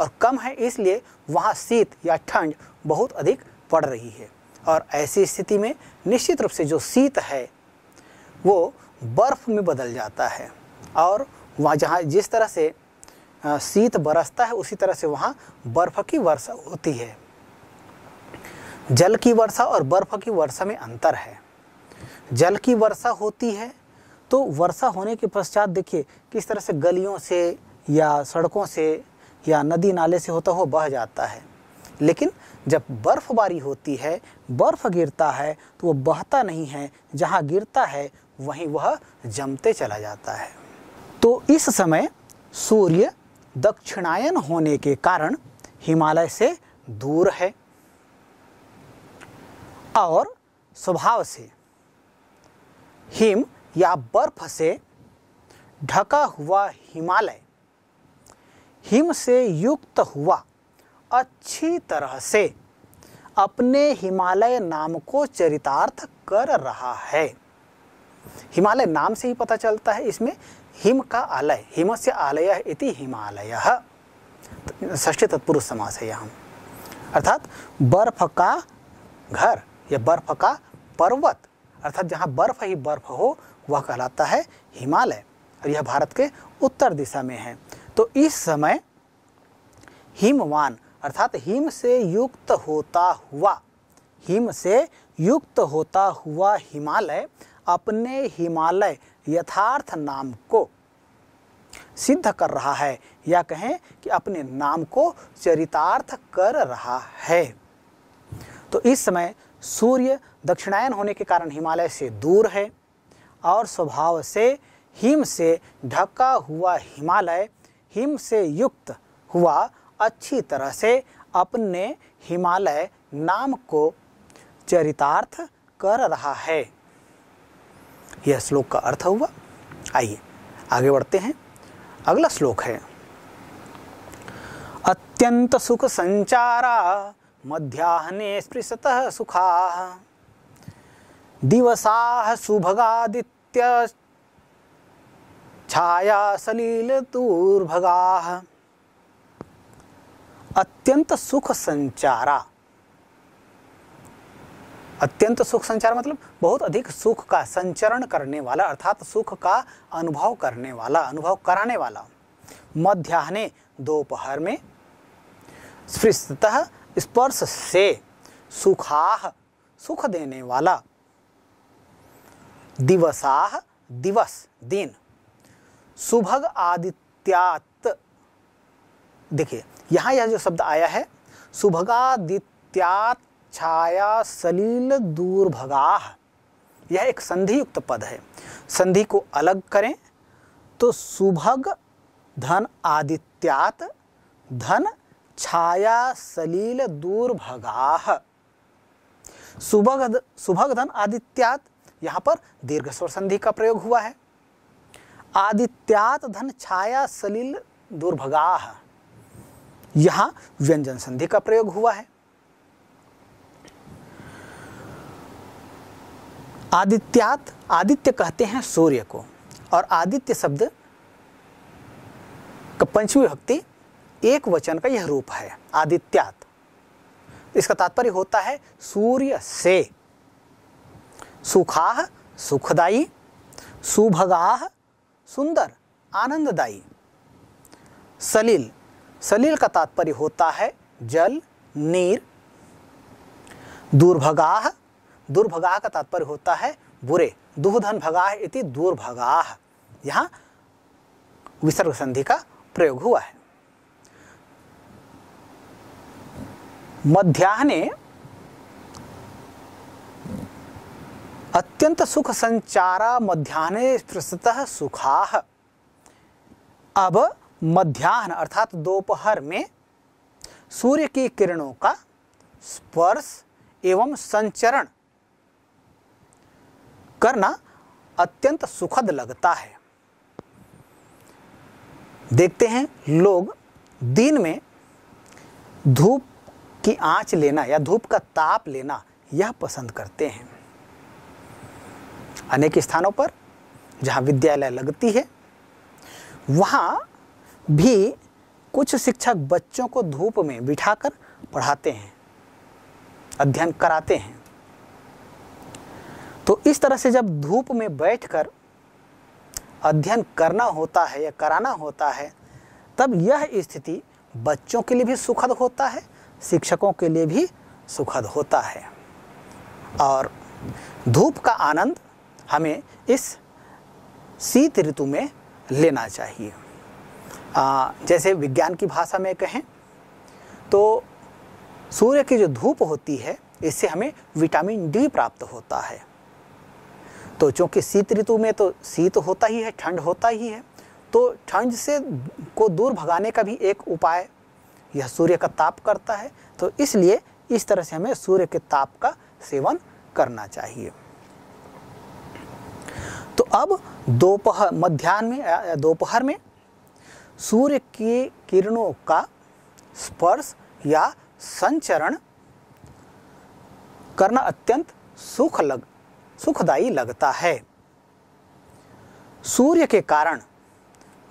Speaker 1: और कम है इसलिए वहाँ शीत या ठंड बहुत अधिक पड़ रही है और ऐसी स्थिति में निश्चित रूप से जो शीत है वो बर्फ़ में बदल जाता है और वहाँ जहाँ जिस तरह से शीत बरसता है उसी तरह से वहाँ बर्फ़ की वर्षा होती है जल की वर्षा और बर्फ़ की वर्षा में अंतर है जल की वर्षा होती है तो वर्षा होने के पश्चात देखिए किस तरह से गलियों से या सड़कों से या नदी नाले से होता हुआ बह जाता है लेकिन जब बर्फ़बारी होती है बर्फ़ गिरता है तो वह बहता नहीं है जहाँ गिरता है वहीं वह जमते चला जाता है तो इस समय सूर्य दक्षिणायन होने के कारण हिमालय से दूर है और स्वभाव से हिम या बर्फ से ढका हुआ हिमालय हिम से युक्त हुआ अच्छी तरह से अपने हिमालय नाम को चरितार्थ कर रहा है हिमालय नाम से ही पता चलता है इसमें हिम का आलय हिम से आलय इति हिमालय तो ष्ठी तत्पुरुष समास है यहाँ अर्थात बर्फ का घर या बर्फ का पर्वत अर्थात जहाँ बर्फ ही बर्फ हो वह कहलाता है हिमालय और यह भारत के उत्तर दिशा में है तो इस समय हिमवान अर्थात हिम से युक्त होता हुआ हिम से युक्त होता हुआ हिमालय अपने हिमालय यथार्थ नाम को सिद्ध कर रहा है या कहें कि अपने नाम को चरितार्थ कर रहा है तो इस समय सूर्य दक्षिणायन होने के कारण हिमालय से दूर है और स्वभाव से हिम से ढका हुआ हिमालय हिम से युक्त हुआ अच्छी तरह से अपने हिमालय नाम को चरितार्थ कर रहा है यह श्लोक का अर्थ हुआ आइए आगे बढ़ते हैं अगला श्लोक है अत्यंत सुख संचारा मध्याहने स्पृशत सुखा दिवसा सुभगादित्य छाया सलील तूर्भगा अत्यंत सुख संचारा अत्यंत सुख संचार मतलब बहुत अधिक सुख का संचरण करने वाला अर्थात सुख का अनुभव करने वाला अनुभव कराने वाला मध्याह्ने दोपहर में स्पृशतः स्पर्श से सुखाह सुख देने वाला दिवसाह दिवस दिन सुभग आदित्यात देखिए यहाँ यह जो शब्द आया है सुभगादित्यात छाया सलील दूरभगा यह एक संधि युक्त पद है संधि को अलग करें तो सुभग धन आदित्यात धन छाया सलील दूरभगा सुभग सुभग धन आदित्यात यहाँ पर दीर्घ स्वर संधि का प्रयोग हुआ है आदित्यात धन छाया सलिल दुर्भगाह यहां व्यंजन संधि का प्रयोग हुआ है आदित्यात आदित्य कहते हैं सूर्य को और आदित्य शब्द का पंचमी भक्ति एक वचन का यह रूप है आदित्यात इसका तात्पर्य होता है सूर्य से सुखाह सुखदायी सुभगाह सुंदर आनंददायी सलील सलील का तात्पर्य होता है जल नीर दूर्भगाह दुर्भगाह का तात्पर्य होता है बुरे दुहधन भगाह इति दुर्भगाह यहाँ विसर्ग संधि का प्रयोग हुआ है मध्याह्ने अत्यंत सुख संचारा मध्यान्ह पृष्ठतः सुखा अब मध्यान्ह अर्थात दोपहर में सूर्य की किरणों का स्पर्श एवं संचरण करना अत्यंत सुखद लगता है देखते हैं लोग दिन में धूप की आंच लेना या धूप का ताप लेना यह पसंद करते हैं अनेक स्थानों पर जहाँ विद्यालय लगती है वहाँ भी कुछ शिक्षक बच्चों को धूप में बिठाकर पढ़ाते हैं अध्ययन कराते हैं तो इस तरह से जब धूप में बैठकर अध्ययन करना होता है या कराना होता है तब यह स्थिति बच्चों के लिए भी सुखद होता है शिक्षकों के लिए भी सुखद होता है और धूप का आनंद हमें इस शीत ऋतु में लेना चाहिए आ, जैसे विज्ञान की भाषा में कहें तो सूर्य की जो धूप होती है इससे हमें विटामिन डी प्राप्त होता है तो चूँकि शीत ऋतु में तो शीत होता ही है ठंड होता ही है तो ठंड से को दूर भगाने का भी एक उपाय यह सूर्य का ताप करता है तो इसलिए इस तरह से हमें सूर्य के ताप का सेवन करना चाहिए तो अब दोपहर मध्यान्ह में दोपहर में सूर्य के किरणों का स्पर्श या संचरण करना अत्यंत सुख लग सुखदायी लगता है सूर्य के कारण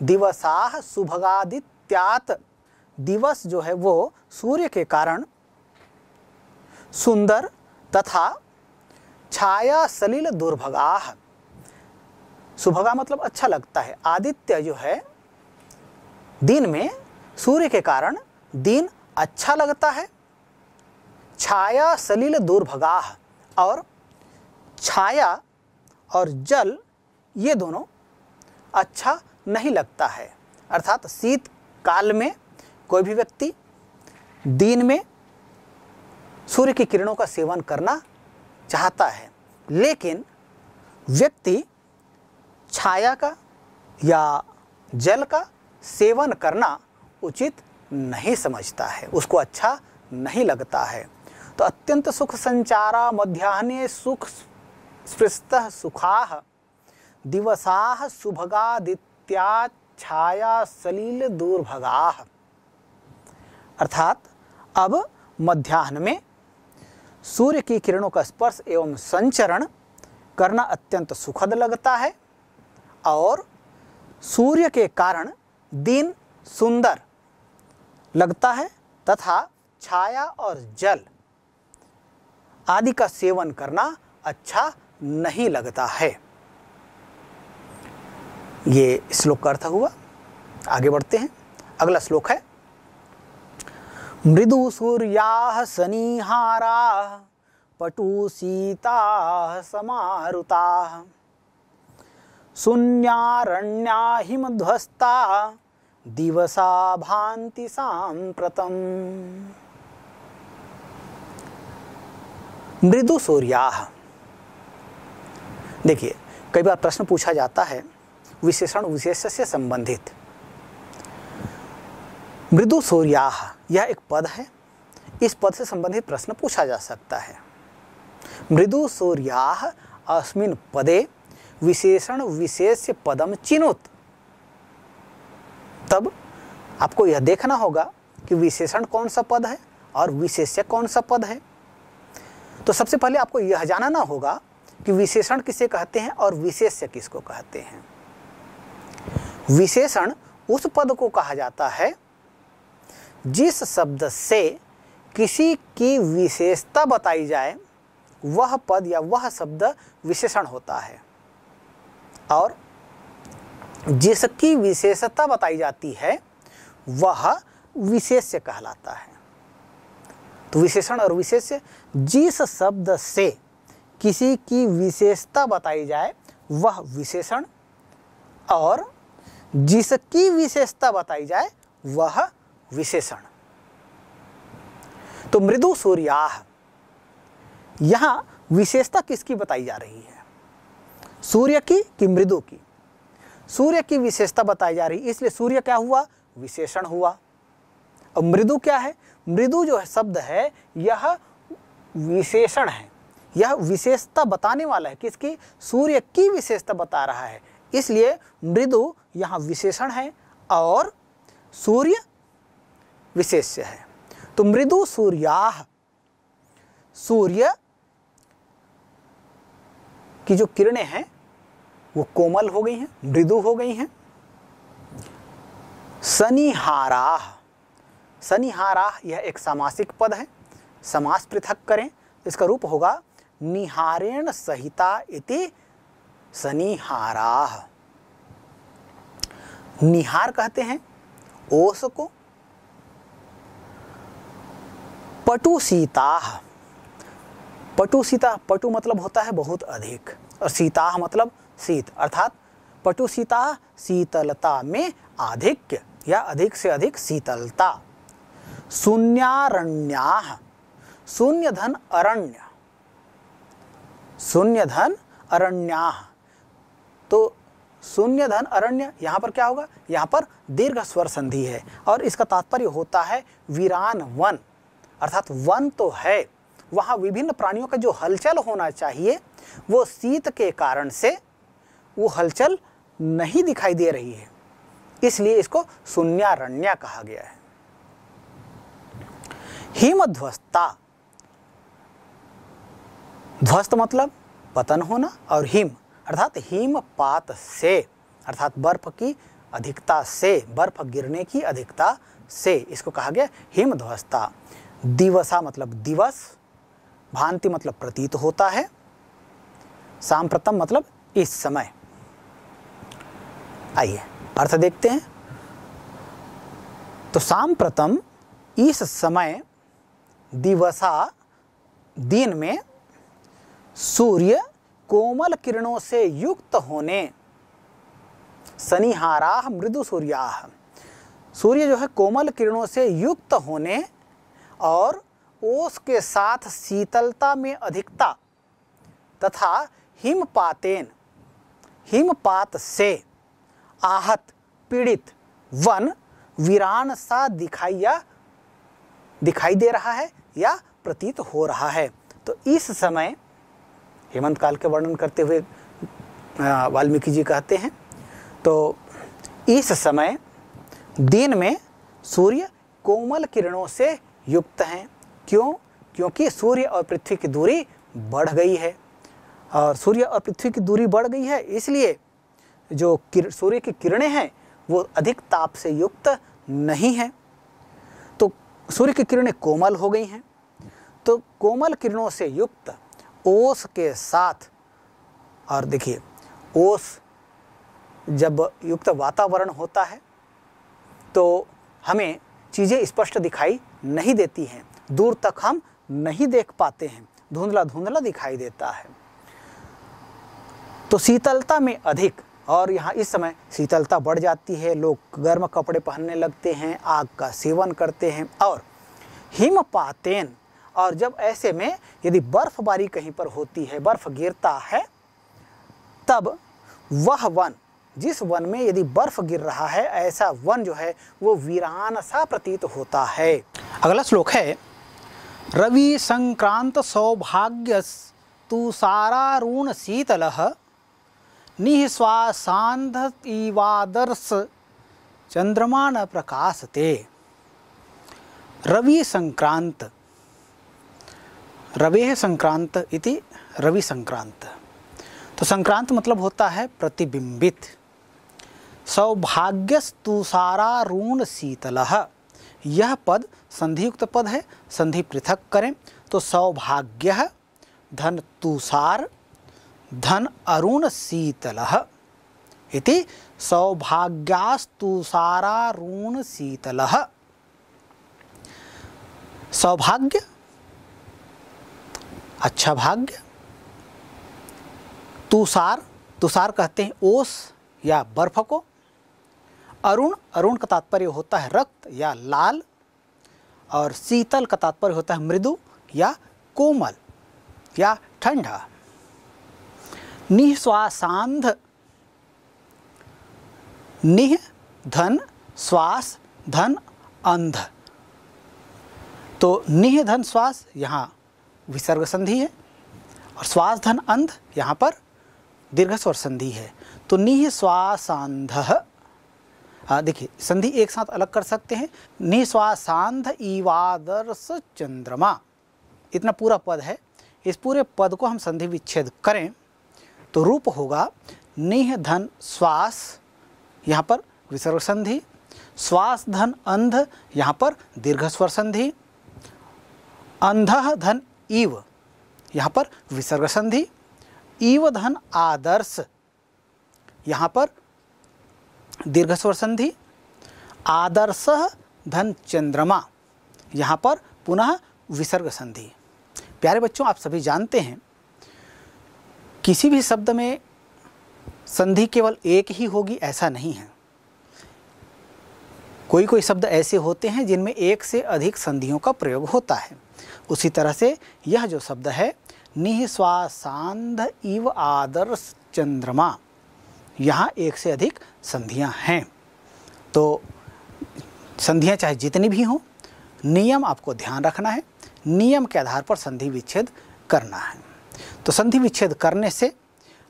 Speaker 1: दिवसाह सुभगादित्यात दिवस जो है वो सूर्य के कारण सुंदर तथा छाया सलिल है सुभगा मतलब अच्छा लगता है आदित्य जो है दिन में सूर्य के कारण दिन अच्छा लगता है छाया सलील दुर्भगाह और छाया और जल ये दोनों अच्छा नहीं लगता है अर्थात शीत काल में कोई भी व्यक्ति दिन में सूर्य की किरणों का सेवन करना चाहता है लेकिन व्यक्ति छाया का या जल का सेवन करना उचित नहीं समझता है उसको अच्छा नहीं लगता है तो अत्यंत सुख संचारा मध्याह्ने सुख स्पृस्त सुखा दिवसा सुभगादित्या छाया सलील दुर्भगा अर्थात अब मध्यान्ह में सूर्य की किरणों का स्पर्श एवं संचरण करना अत्यंत सुखद लगता है और सूर्य के कारण दिन सुंदर लगता है तथा छाया और जल आदि का सेवन करना अच्छा नहीं लगता है ये श्लोक का अर्थ हुआ आगे बढ़ते हैं अगला श्लोक है मृदु सूर्या सनिहारा पटु सीता समारुता शून्यारण्याध्वस्ता दिवसा भांति सांप्रतम मृदु सूर्या देखिए कई बार प्रश्न पूछा जाता है विशेषण विशेष से संबंधित मृदु सूर्या यह एक पद है इस पद से संबंधित प्रश्न पूछा जा सकता है मृदु सूर्या अस्मिन पदे विशेषण विशेष पदम चिन्हुत तब आपको यह देखना होगा कि विशेषण कौन सा पद है और विशेष्य कौन सा पद है तो सबसे पहले आपको यह जानना होगा कि विशेषण किसे कहते हैं और विशेष्य किसको कहते हैं विशेषण उस पद को कहा जाता है जिस शब्द से किसी की विशेषता बताई जाए वह पद या वह शब्द विशेषण होता है और जिसकी विशेषता बताई जाती है वह विशेष्य कहलाता है तो विशेषण और विशेष्य जिस शब्द से किसी की विशेषता बताई जाए वह विशेषण और जिसकी विशेषता बताई जाए वह विशेषण तो मृदु सूर्या यहां विशेषता किसकी बताई जा रही है सूर्य की कि मृदु की सूर्य की विशेषता बताई जा रही इसलिए सूर्य क्या हुआ विशेषण हुआ और मृदु क्या है मृदु जो है शब्द है यह विशेषण है यह विशेषता बताने वाला है किसकी सूर्य की विशेषता बता रहा है इसलिए मृदु यहाँ विशेषण है और सूर्य विशेष्य है तो मृदु सूर्या सूर्य की जो किरणें हैं वो कोमल हो गई हैं मृदु हो गई हैं सनिहाराह सनिहाराह यह एक सामासिक पद है समास पृथक करें इसका रूप होगा निहारेण सहिता इति सनिहाराह निहार कहते हैं ओस को पटु सीता पटु सीता पटु मतलब होता है बहुत अधिक और सीता मतलब शीत अर्थात पटुशीता शीतलता में अधिक या अधिक से अधिक शीतलता शून्यारण्या शून्य धन अरण्य शून्य धन अरण्या तो शून्य धन अरण्य यहाँ पर क्या होगा यहाँ पर दीर्घ स्वर संधि है और इसका तात्पर्य होता है वीरान वन अर्थात वन तो है वहाँ विभिन्न प्राणियों का जो हलचल होना चाहिए वो शीत के कारण से वो हलचल नहीं दिखाई दे रही है इसलिए इसको शून्यारण्या कहा गया है हिमध्वस्ता ध्वस्त मतलब पतन होना और हिम अर्थात हिमपात से अर्थात बर्फ की अधिकता से बर्फ गिरने की अधिकता से इसको कहा गया हिमध्वस्ता दिवसा मतलब दिवस भांति मतलब प्रतीत होता है सांप्रतम मतलब इस समय आइए अर्थ देखते हैं तो सांप्रतम इस समय दिवसा दिन में सूर्य कोमल किरणों से युक्त होने शनिहारा मृदु सूर्या सूर्य जो है कोमल किरणों से युक्त होने और ओस के साथ शीतलता में अधिकता तथा हिमपातेन हिमपात से आहत पीड़ित वन वीरान सा दिखाई या दिखाई दे रहा है या प्रतीत हो रहा है तो इस समय हेमंत काल के वर्णन करते हुए वाल्मीकि जी कहते हैं तो इस समय दिन में सूर्य कोमल किरणों से युक्त हैं क्यों क्योंकि सूर्य और पृथ्वी की दूरी बढ़ गई है और सूर्य और पृथ्वी की दूरी बढ़ गई है इसलिए जो किर, सूर्य की किरणें हैं वो अधिक ताप से युक्त नहीं हैं तो सूर्य की किरणें कोमल हो गई हैं तो कोमल किरणों से युक्त ओस के साथ और देखिए ओस जब युक्त वातावरण होता है तो हमें चीज़ें स्पष्ट दिखाई नहीं देती हैं दूर तक हम नहीं देख पाते हैं धुंधला धुंधला दिखाई देता है तो शीतलता में अधिक और यहाँ इस समय शीतलता बढ़ जाती है लोग गर्म कपड़े पहनने लगते हैं आग का सेवन करते हैं और हिमपातेन और जब ऐसे में यदि बर्फबारी कहीं पर होती है बर्फ गिरता है तब वह वन जिस वन में यदि बर्फ गिर रहा है ऐसा वन जो है वो वीरान सा प्रतीत होता है अगला श्लोक है रवि संक्रांत सौभाग्य ऋण शीतल निःश्वासांध चंद्रमा न प्रकाशते रवि संक्रांत रवे संक्रांत इति रवि संक्रांत तो संक्रांत मतलब होता है प्रतिबिंबित सौभाग्यस्तुषारारूण शीतल यह पद संधियुक्त पद है संधि पृथक करें तो सौभाग्य धन तुषार धन अरुण शीतल इति सौभाग्यास्तुषारारूण शीतल सौभाग्य अच्छा भाग्य तुषार तुषार कहते हैं ओस या बर्फ को अरुण अरुण का तात्पर्य होता है रक्त या लाल और शीतल का तात्पर्य होता है मृदु या कोमल या ठंडा निश्वासांध निह धन श्वास धन अंध तो निह धन श्वास यहाँ विसर्ग संधि है और श्वास धन अंध यहाँ पर दीर्घ स्वर संधि है तो निह श्वासांध देखिए संधि एक साथ अलग कर सकते हैं निःश्वासांध इवादर्श चंद्रमा इतना पूरा पद है इस पूरे पद को हम संधि विच्छेद करें तो रूप होगा निह धन श्वास यहाँ पर विसर्ग संधि श्वास धन अंध यहाँ पर दीर्घ स्वर संधि अंध धन ईव यहाँ पर विसर्ग संधि ईव धन आदर्श यहाँ पर दीर्घ स्वर संधि आदर्श धन चंद्रमा यहाँ पर पुनः विसर्ग संधि प्यारे बच्चों आप सभी जानते हैं किसी भी शब्द में संधि केवल एक ही होगी ऐसा नहीं है कोई कोई शब्द ऐसे होते हैं जिनमें एक से अधिक संधियों का प्रयोग होता है उसी तरह से यह जो शब्द है निःश्वासांध इव आदर्श चंद्रमा यहाँ एक से अधिक संधियाँ हैं तो संधियाँ चाहे जितनी भी हों नियम आपको ध्यान रखना है नियम के आधार पर संधि विच्छेद करना है तो संधि विच्छेद करने से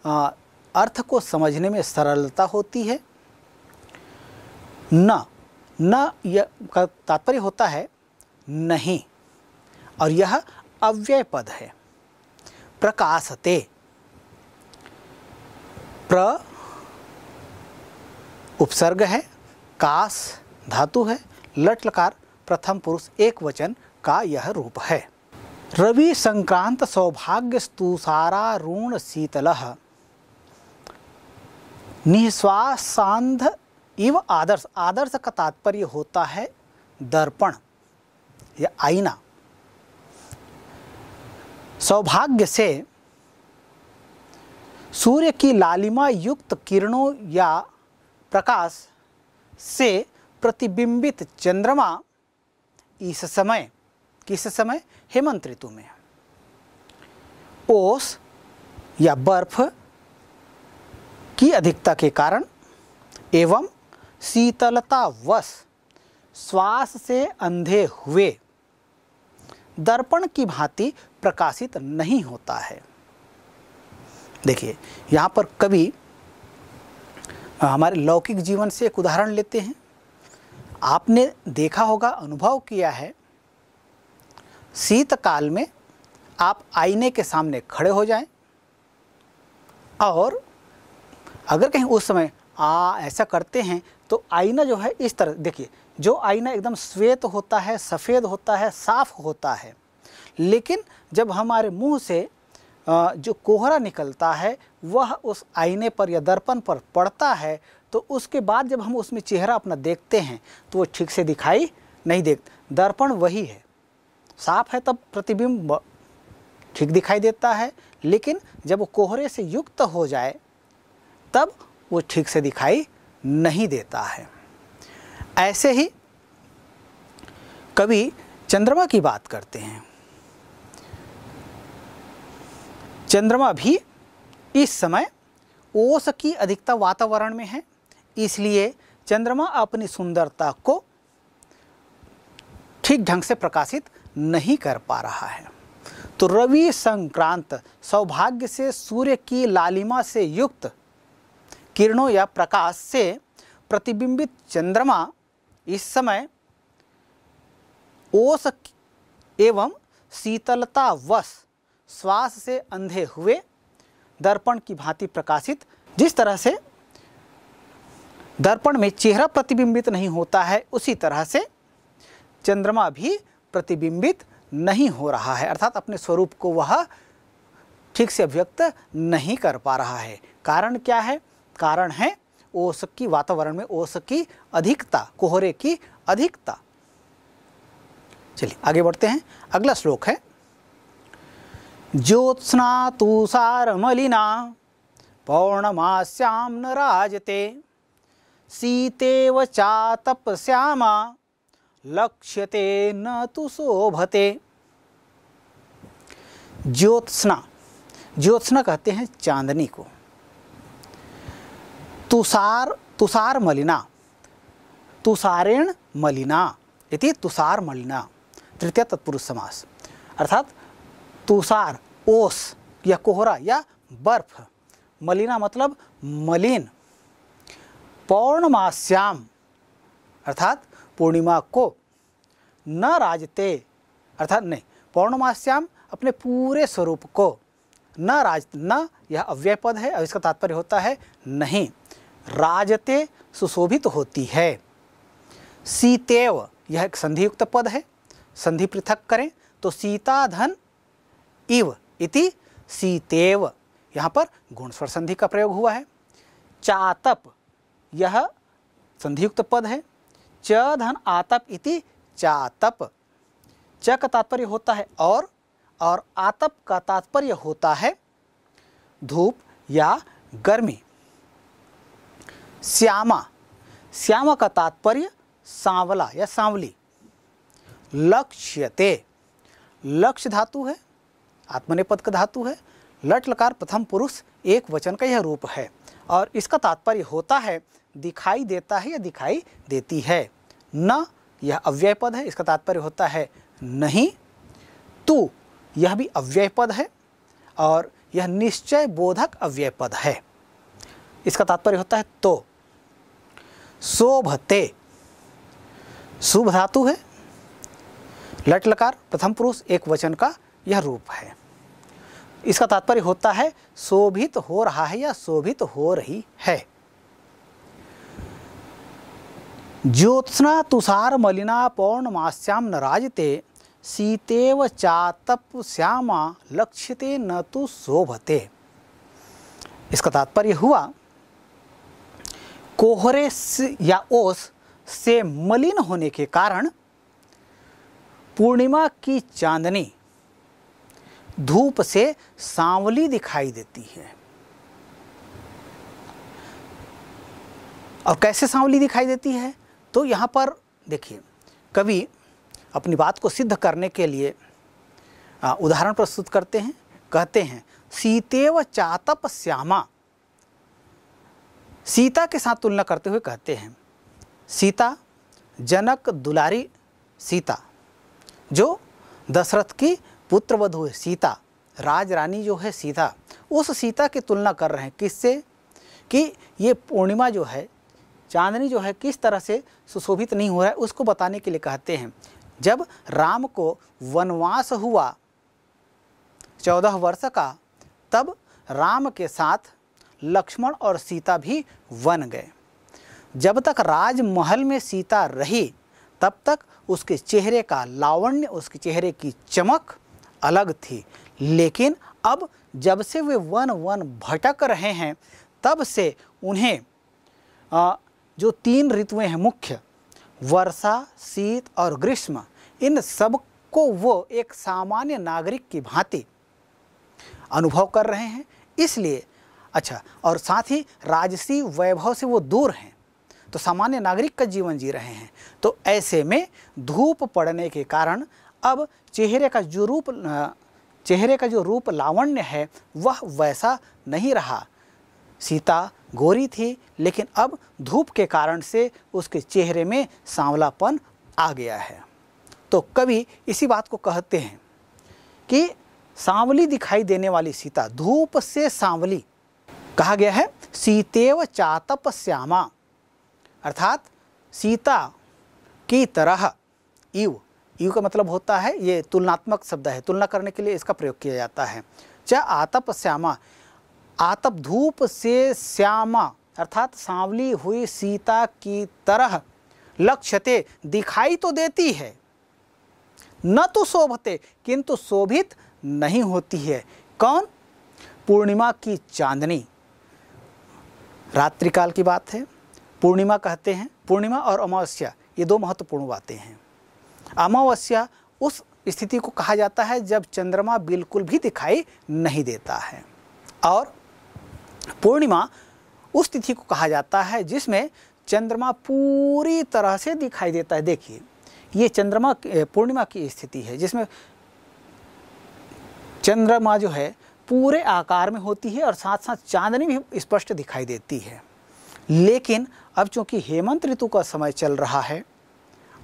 Speaker 1: आ, अर्थ को समझने में सरलता होती है न न यह का तात्पर्य होता है नहीं और यह अव्यय पद है प्रकाशते प्र उपसर्ग है काश धातु है लट लकार प्रथम पुरुष एक वचन का यह रूप है रवि संक्रांत सौभाग्य ऋण शीतल निःश्वासांध इव आदर्श आदर्श का तात्पर्य होता है दर्पण या आईना सौभाग्य से सूर्य की लालिमा युक्त किरणों या प्रकाश से प्रतिबिंबित चंद्रमा इस समय किस समय हेमंत ऋतु में ओस या बर्फ की अधिकता के कारण एवं शीतलतावश श्वास से अंधे हुए दर्पण की भांति प्रकाशित नहीं होता है देखिए यहाँ पर कवि हमारे लौकिक जीवन से एक उदाहरण लेते हैं आपने देखा होगा अनुभव किया है शीतकाल में आप आईने के सामने खड़े हो जाएं और अगर कहीं उस समय आ ऐसा करते हैं तो आईना जो है इस तरह देखिए जो आईना एकदम श्वेत होता है सफ़ेद होता है साफ़ होता है लेकिन जब हमारे मुंह से जो कोहरा निकलता है वह उस आईने पर या दर्पण पर पड़ता है तो उसके बाद जब हम उसमें चेहरा अपना देखते हैं तो वो ठीक से दिखाई नहीं देख दर्पण वही है साफ है तब प्रतिबिंब ठीक दिखाई देता है लेकिन जब वो कोहरे से युक्त हो जाए तब वो ठीक से दिखाई नहीं देता है ऐसे ही कवि चंद्रमा की बात करते हैं चंद्रमा भी इस समय ओस की अधिकता वातावरण में है इसलिए चंद्रमा अपनी सुंदरता को ठीक ढंग से प्रकाशित नहीं कर पा रहा है तो रवि संक्रांत सौभाग्य से सूर्य की लालिमा से युक्त किरणों या प्रकाश से प्रतिबिंबित चंद्रमा इस समय ओस एवं शीतलतावश श्वास से अंधे हुए दर्पण की भांति प्रकाशित जिस तरह से दर्पण में चेहरा प्रतिबिंबित नहीं होता है उसी तरह से चंद्रमा भी प्रतिबिंबित नहीं हो रहा है अर्थात अपने स्वरूप को वह ठीक से व्यक्त नहीं कर पा रहा है कारण क्या है कारण है ओस की वातावरण में ओस की अधिकता कोहरे की अधिकता चलिए आगे बढ़ते हैं अगला श्लोक है ज्योत्सना तुषार मलिना पौर्णमास्याम न राजते व चा तपस्यामा लक्ष्यते न तो शोभते ज्योत्सना ज्योत्सना कहते हैं चांदनी को तुषार तुषार मलिना तुषारेण मलिना इति तुषार मलिना तृतीय तत्पुरुष समास अर्थात तुषार ओस या कोहरा या बर्फ मलिना मतलब मलिन पौर्णमास्याम अर्थात पूर्णिमा को न राजते अर्थात नहीं पौर्णमास्याम अपने पूरे स्वरूप को न राज न यह अव्यय पद है और इसका तात्पर्य होता है नहीं राजते सुशोभित तो होती है सीतेव यह एक संधियुक्त पद है संधि पृथक करें तो सीता धन इव इति सीतेव यहाँ पर गुणस्वर संधि का प्रयोग हुआ है चातप यह संधियुक्त पद है च धन आतप इति चातप च का तात्पर्य होता है और और आतप का तात्पर्य होता है धूप या गर्मी श्यामा श्यामा का तात्पर्य सांवला या सांवली लक्ष्यते लक्ष्य धातु है आत्मनेपद का धातु है लट लकार प्रथम पुरुष एक वचन का यह रूप है और इसका तात्पर्य होता है दिखाई देता है या दिखाई देती है न यह अव्यय पद है इसका तात्पर्य होता है नहीं तू यह भी अव्यय पद है और यह निश्चय बोधक अव्यय पद है इसका तात्पर्य होता है तो शोभते शुभ धातु है लट लकार प्रथम पुरुष एक वचन का यह रूप है इसका तात्पर्य होता है शोभित हो रहा है या शोभित हो रही है ज्योत्सना तुषार मलिना न राजते सीतेव चातप श्यामा लक्ष्यते न तो शोभते इसका तात्पर्य हुआ कोहरे या ओस से मलिन होने के कारण पूर्णिमा की चांदनी धूप से सांवली दिखाई देती है और कैसे सांवली दिखाई देती है तो यहाँ पर देखिए कवि अपनी बात को सिद्ध करने के लिए उदाहरण प्रस्तुत करते हैं कहते हैं सीतेव चातप श्यामा सीता के साथ तुलना करते हुए कहते हैं सीता जनक दुलारी सीता जो दशरथ की पुत्रवधु हुए सीता राजरानी जो है सीता उस सीता की तुलना कर रहे हैं किससे कि ये पूर्णिमा जो है चांदनी जो है किस तरह से सुशोभित नहीं हो रहा है उसको बताने के लिए कहते हैं जब राम को वनवास हुआ चौदह वर्ष का तब राम के साथ लक्ष्मण और सीता भी वन गए जब तक राजमहल में सीता रही तब तक उसके चेहरे का लावण्य उसके चेहरे की चमक अलग थी लेकिन अब जब से वे वन वन भटक रहे हैं तब से उन्हें जो तीन ऋतुएं हैं मुख्य वर्षा शीत और ग्रीष्म इन सब को वो एक सामान्य नागरिक की भांति अनुभव कर रहे हैं इसलिए अच्छा और साथ ही राजसी वैभव से वो दूर हैं तो सामान्य नागरिक का जीवन जी रहे हैं तो ऐसे में धूप पड़ने के कारण अब चेहरे का जो रूप चेहरे का जो रूप लावण्य है वह वैसा नहीं रहा सीता गोरी थी लेकिन अब धूप के कारण से उसके चेहरे में सांवलापन आ गया है तो कवि इसी बात को कहते हैं कि सांवली दिखाई देने वाली सीता धूप से सांवली कहा गया है सीतेव चातप श्यामा अर्थात सीता की तरह इव यू का मतलब होता है ये तुलनात्मक शब्द है तुलना करने के लिए इसका प्रयोग किया जाता है च आतप श्यामा आतप धूप से श्यामा अर्थात सांवली हुई सीता की तरह लक्ष्यते दिखाई तो देती है न तो शोभते किंतु शोभित नहीं होती है कौन पूर्णिमा की चांदनी रात्रिकाल की बात है पूर्णिमा कहते हैं पूर्णिमा और अमावस्या ये दो महत्वपूर्ण बातें हैं अमावस्या उस स्थिति को कहा जाता है जब चंद्रमा बिल्कुल भी दिखाई नहीं देता है और पूर्णिमा उस तिथि को कहा जाता है जिसमें चंद्रमा पूरी तरह से दिखाई देता है देखिए ये चंद्रमा पूर्णिमा की स्थिति है जिसमें चंद्रमा जो है पूरे आकार में होती है और साथ साथ चांदनी भी स्पष्ट दिखाई देती है लेकिन अब चूंकि हेमंत ऋतु का समय चल रहा है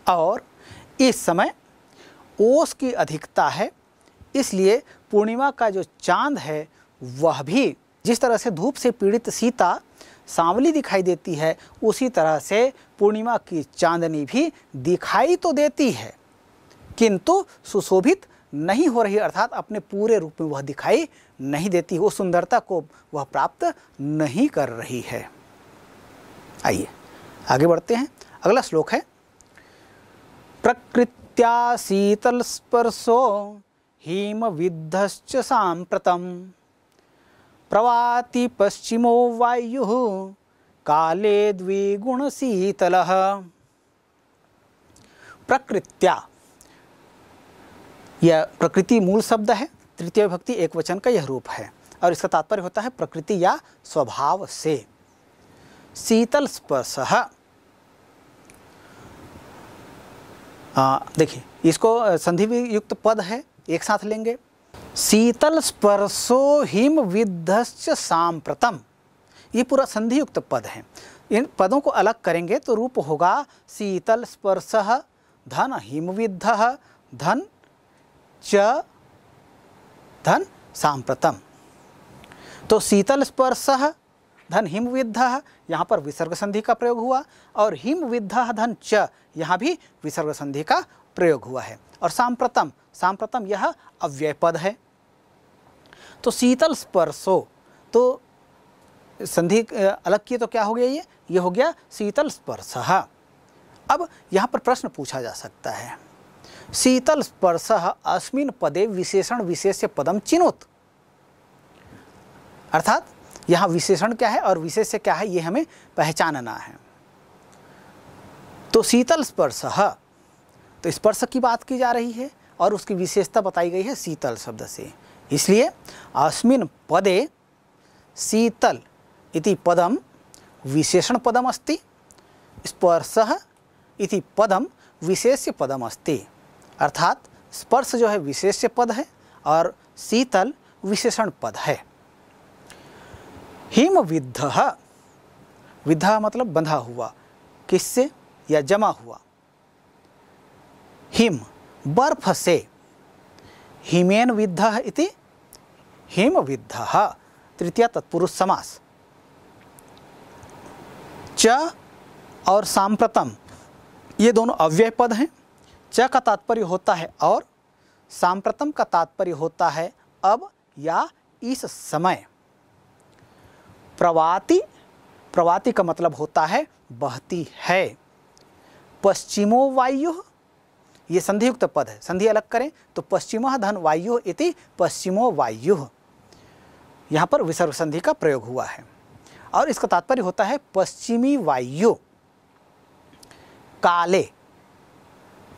Speaker 1: और इस समय ओस की अधिकता है इसलिए पूर्णिमा का जो चांद है वह भी जिस तरह से धूप से पीड़ित सीता सांवली दिखाई देती है उसी तरह से पूर्णिमा की चांदनी भी दिखाई तो देती है किंतु सुशोभित नहीं हो रही अर्थात अपने पूरे रूप में वह दिखाई नहीं देती वो सुंदरता को वह प्राप्त नहीं कर रही है आइए आगे बढ़ते हैं अगला श्लोक है प्रकृत्या शीतलस्पर्शो हिमविद्धश्च साम्प्रतं प्रवाति पश्चिमो वायुः काले द्विगुणशीतलः प्रकृत्या यह प्रकृति मूल शब्द है तृतीय भक्ति एक वचन का यह रूप है और इसका तात्पर्य होता है प्रकृति या स्वभाव से शीतल स्पर्श देखिए इसको संधि युक्त पद है एक साथ लेंगे शीतल स्पर्शो हिम विद्य सांप्रतम ये पूरा संधि युक्त पद है इन पदों को अलग करेंगे तो रूप होगा शीतल स्पर्श धन हिमविद्ध धन च धन सांप्रतम तो शीतल स्पर्श धन हिम विद्ध यहाँ पर विसर्ग संधि का प्रयोग हुआ और हिम धन च यहाँ भी विसर्ग संधि का प्रयोग हुआ है और सांप्रतम सांप्रतम यह अव्यय पद है तो शीतल स्पर्शो तो संधि अलग किए तो क्या हो गया ये ये हो गया शीतल स्पर्श अब यहाँ पर प्रश्न पूछा जा सकता है शीतल स्पर्श अस्मिन पदे विशेषण विशेष पदम चिन्होत अर्थात यहाँ विशेषण क्या है और विशेष क्या है ये हमें पहचानना है तो शीतल स्पर्श तो स्पर्श की बात की जा रही है और उसकी विशेषता बताई गई है शीतल शब्द से इसलिए अस्मिन पदे शीतल इति पदम विशेषण पदम अस्ति स्पर्श इति पदम विशेष्य पदम अस्ति अर्थात स्पर्श जो है विशेष्य पद है और शीतल विशेषण पद है हिम विद्ध विधा मतलब बंधा हुआ किससे या जमा हुआ हिम बर्फ से हिमेन विद्ध इति हिम विद्ध तृतीय तत्पुरुष समास च और सांप्रतम ये दोनों अव्यय पद हैं च का तात्पर्य होता है और सांप्रतम का तात्पर्य होता है अब या इस समय प्रवाति प्रवाति का मतलब होता है बहती है पश्चिमो वायु ये संधियुक्त पद है संधि अलग करें तो पश्चिम धन वायु इति पश्चिमो वायु यहाँ पर विसर्ग संधि का प्रयोग हुआ है और इसका तात्पर्य होता है पश्चिमी वायु काले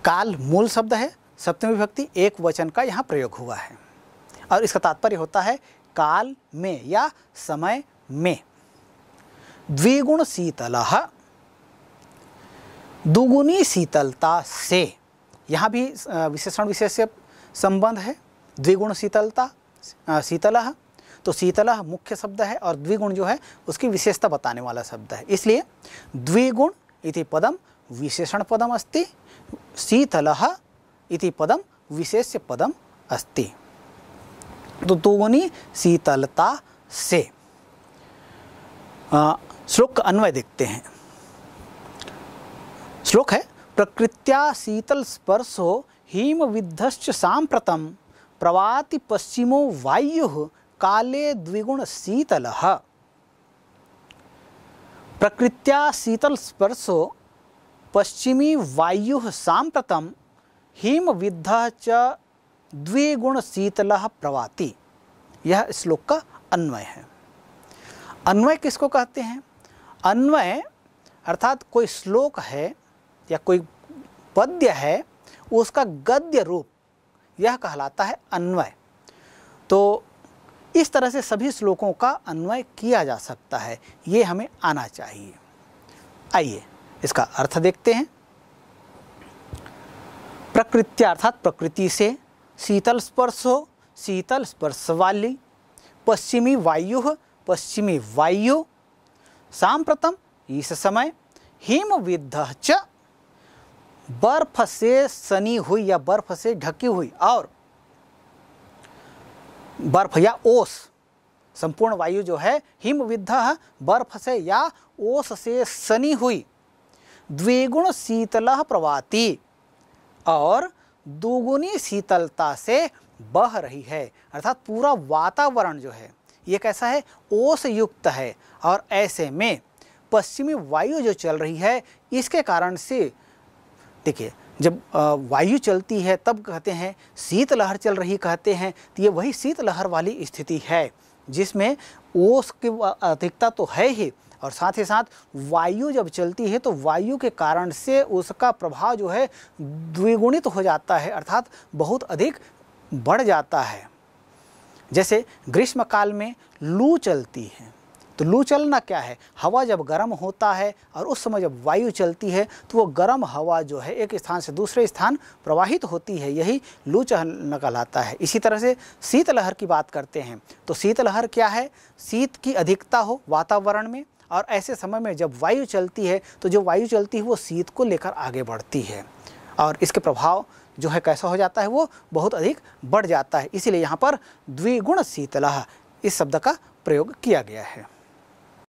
Speaker 1: काल मूल शब्द है सप्तमी विभक्ति एक वचन का यहाँ प्रयोग हुआ है और इसका तात्पर्य होता है काल में या समय में द्विगुण शीतल दुगुनी शीतलता से यहाँ भी विशेषण विशेष से संबंध है द्विगुण शीतलता शीतल तो शीतल मुख्य शब्द है और द्विगुण जो है उसकी विशेषता बताने वाला शब्द है इसलिए द्विगुण इति पदम विशेषण पदम अस्ति शीतल इति पदम विशेष्य पदम अस्ति तो दुगुनी शीतलता से श्लोक का अन्वय देखते हैं श्लोक है प्रकृत्या शीतल स्पर्शो हिम विद्धश्च सांप्रतम प्रवाति पश्चिमो वायु काले द्विगुण शीतल प्रकृत्या शीतल स्पर्शो पश्चिमी वायु सांप्रतम हिम विद्ध च द्विगुण शीतल प्रवाति यह श्लोक का अन्वय है अन्वय किसको कहते हैं अन्वय अर्थात कोई श्लोक है या कोई पद्य है उसका गद्य रूप यह कहलाता है अन्वय तो इस तरह से सभी श्लोकों का अन्वय किया जा सकता है ये हमें आना चाहिए आइए इसका अर्थ देखते हैं प्रकृति अर्थात प्रकृति से शीतल स्पर्श हो शीतल स्पर्श वाली पश्चिमी वायु पश्चिमी वायु सांप्रतम इस समय हिमविद्ध च बर्फ से सनी हुई या बर्फ से ढकी हुई और बर्फ या ओस संपूर्ण वायु जो है हिमविद्ध बर्फ से या ओस से सनी हुई द्विगुण शीतल प्रवाती और दुगुनी शीतलता से बह रही है अर्थात पूरा वातावरण जो है ये कैसा है ओस युक्त है और ऐसे में पश्चिमी वायु जो चल रही है इसके कारण से देखिए जब वायु चलती है तब कहते हैं शीतलहर चल रही कहते हैं तो ये वही शीतलहर वाली स्थिति है जिसमें ओस की अधिकता तो है ही और साथ ही साथ वायु जब चलती है तो वायु के कारण से उसका प्रभाव जो है द्विगुणित तो हो जाता है अर्थात बहुत अधिक बढ़ जाता है जैसे ग्रीष्म काल में लू चलती है तो लू चलना क्या है हवा जब गर्म होता है और उस समय जब वायु चलती है तो वो गर्म हवा जो है एक स्थान से दूसरे स्थान प्रवाहित होती है यही लू चलना कहलाता है इसी तरह से शीतलहर की बात करते हैं तो शीतलहर क्या है शीत की अधिकता हो वातावरण में और ऐसे समय में जब वायु चलती है तो जो वायु चलती है वो शीत को लेकर आगे बढ़ती है और इसके प्रभाव जो है कैसा हो जाता है वो बहुत अधिक बढ़ जाता है इसीलिए यहाँ पर द्विगुण शीतला इस शब्द का प्रयोग किया गया है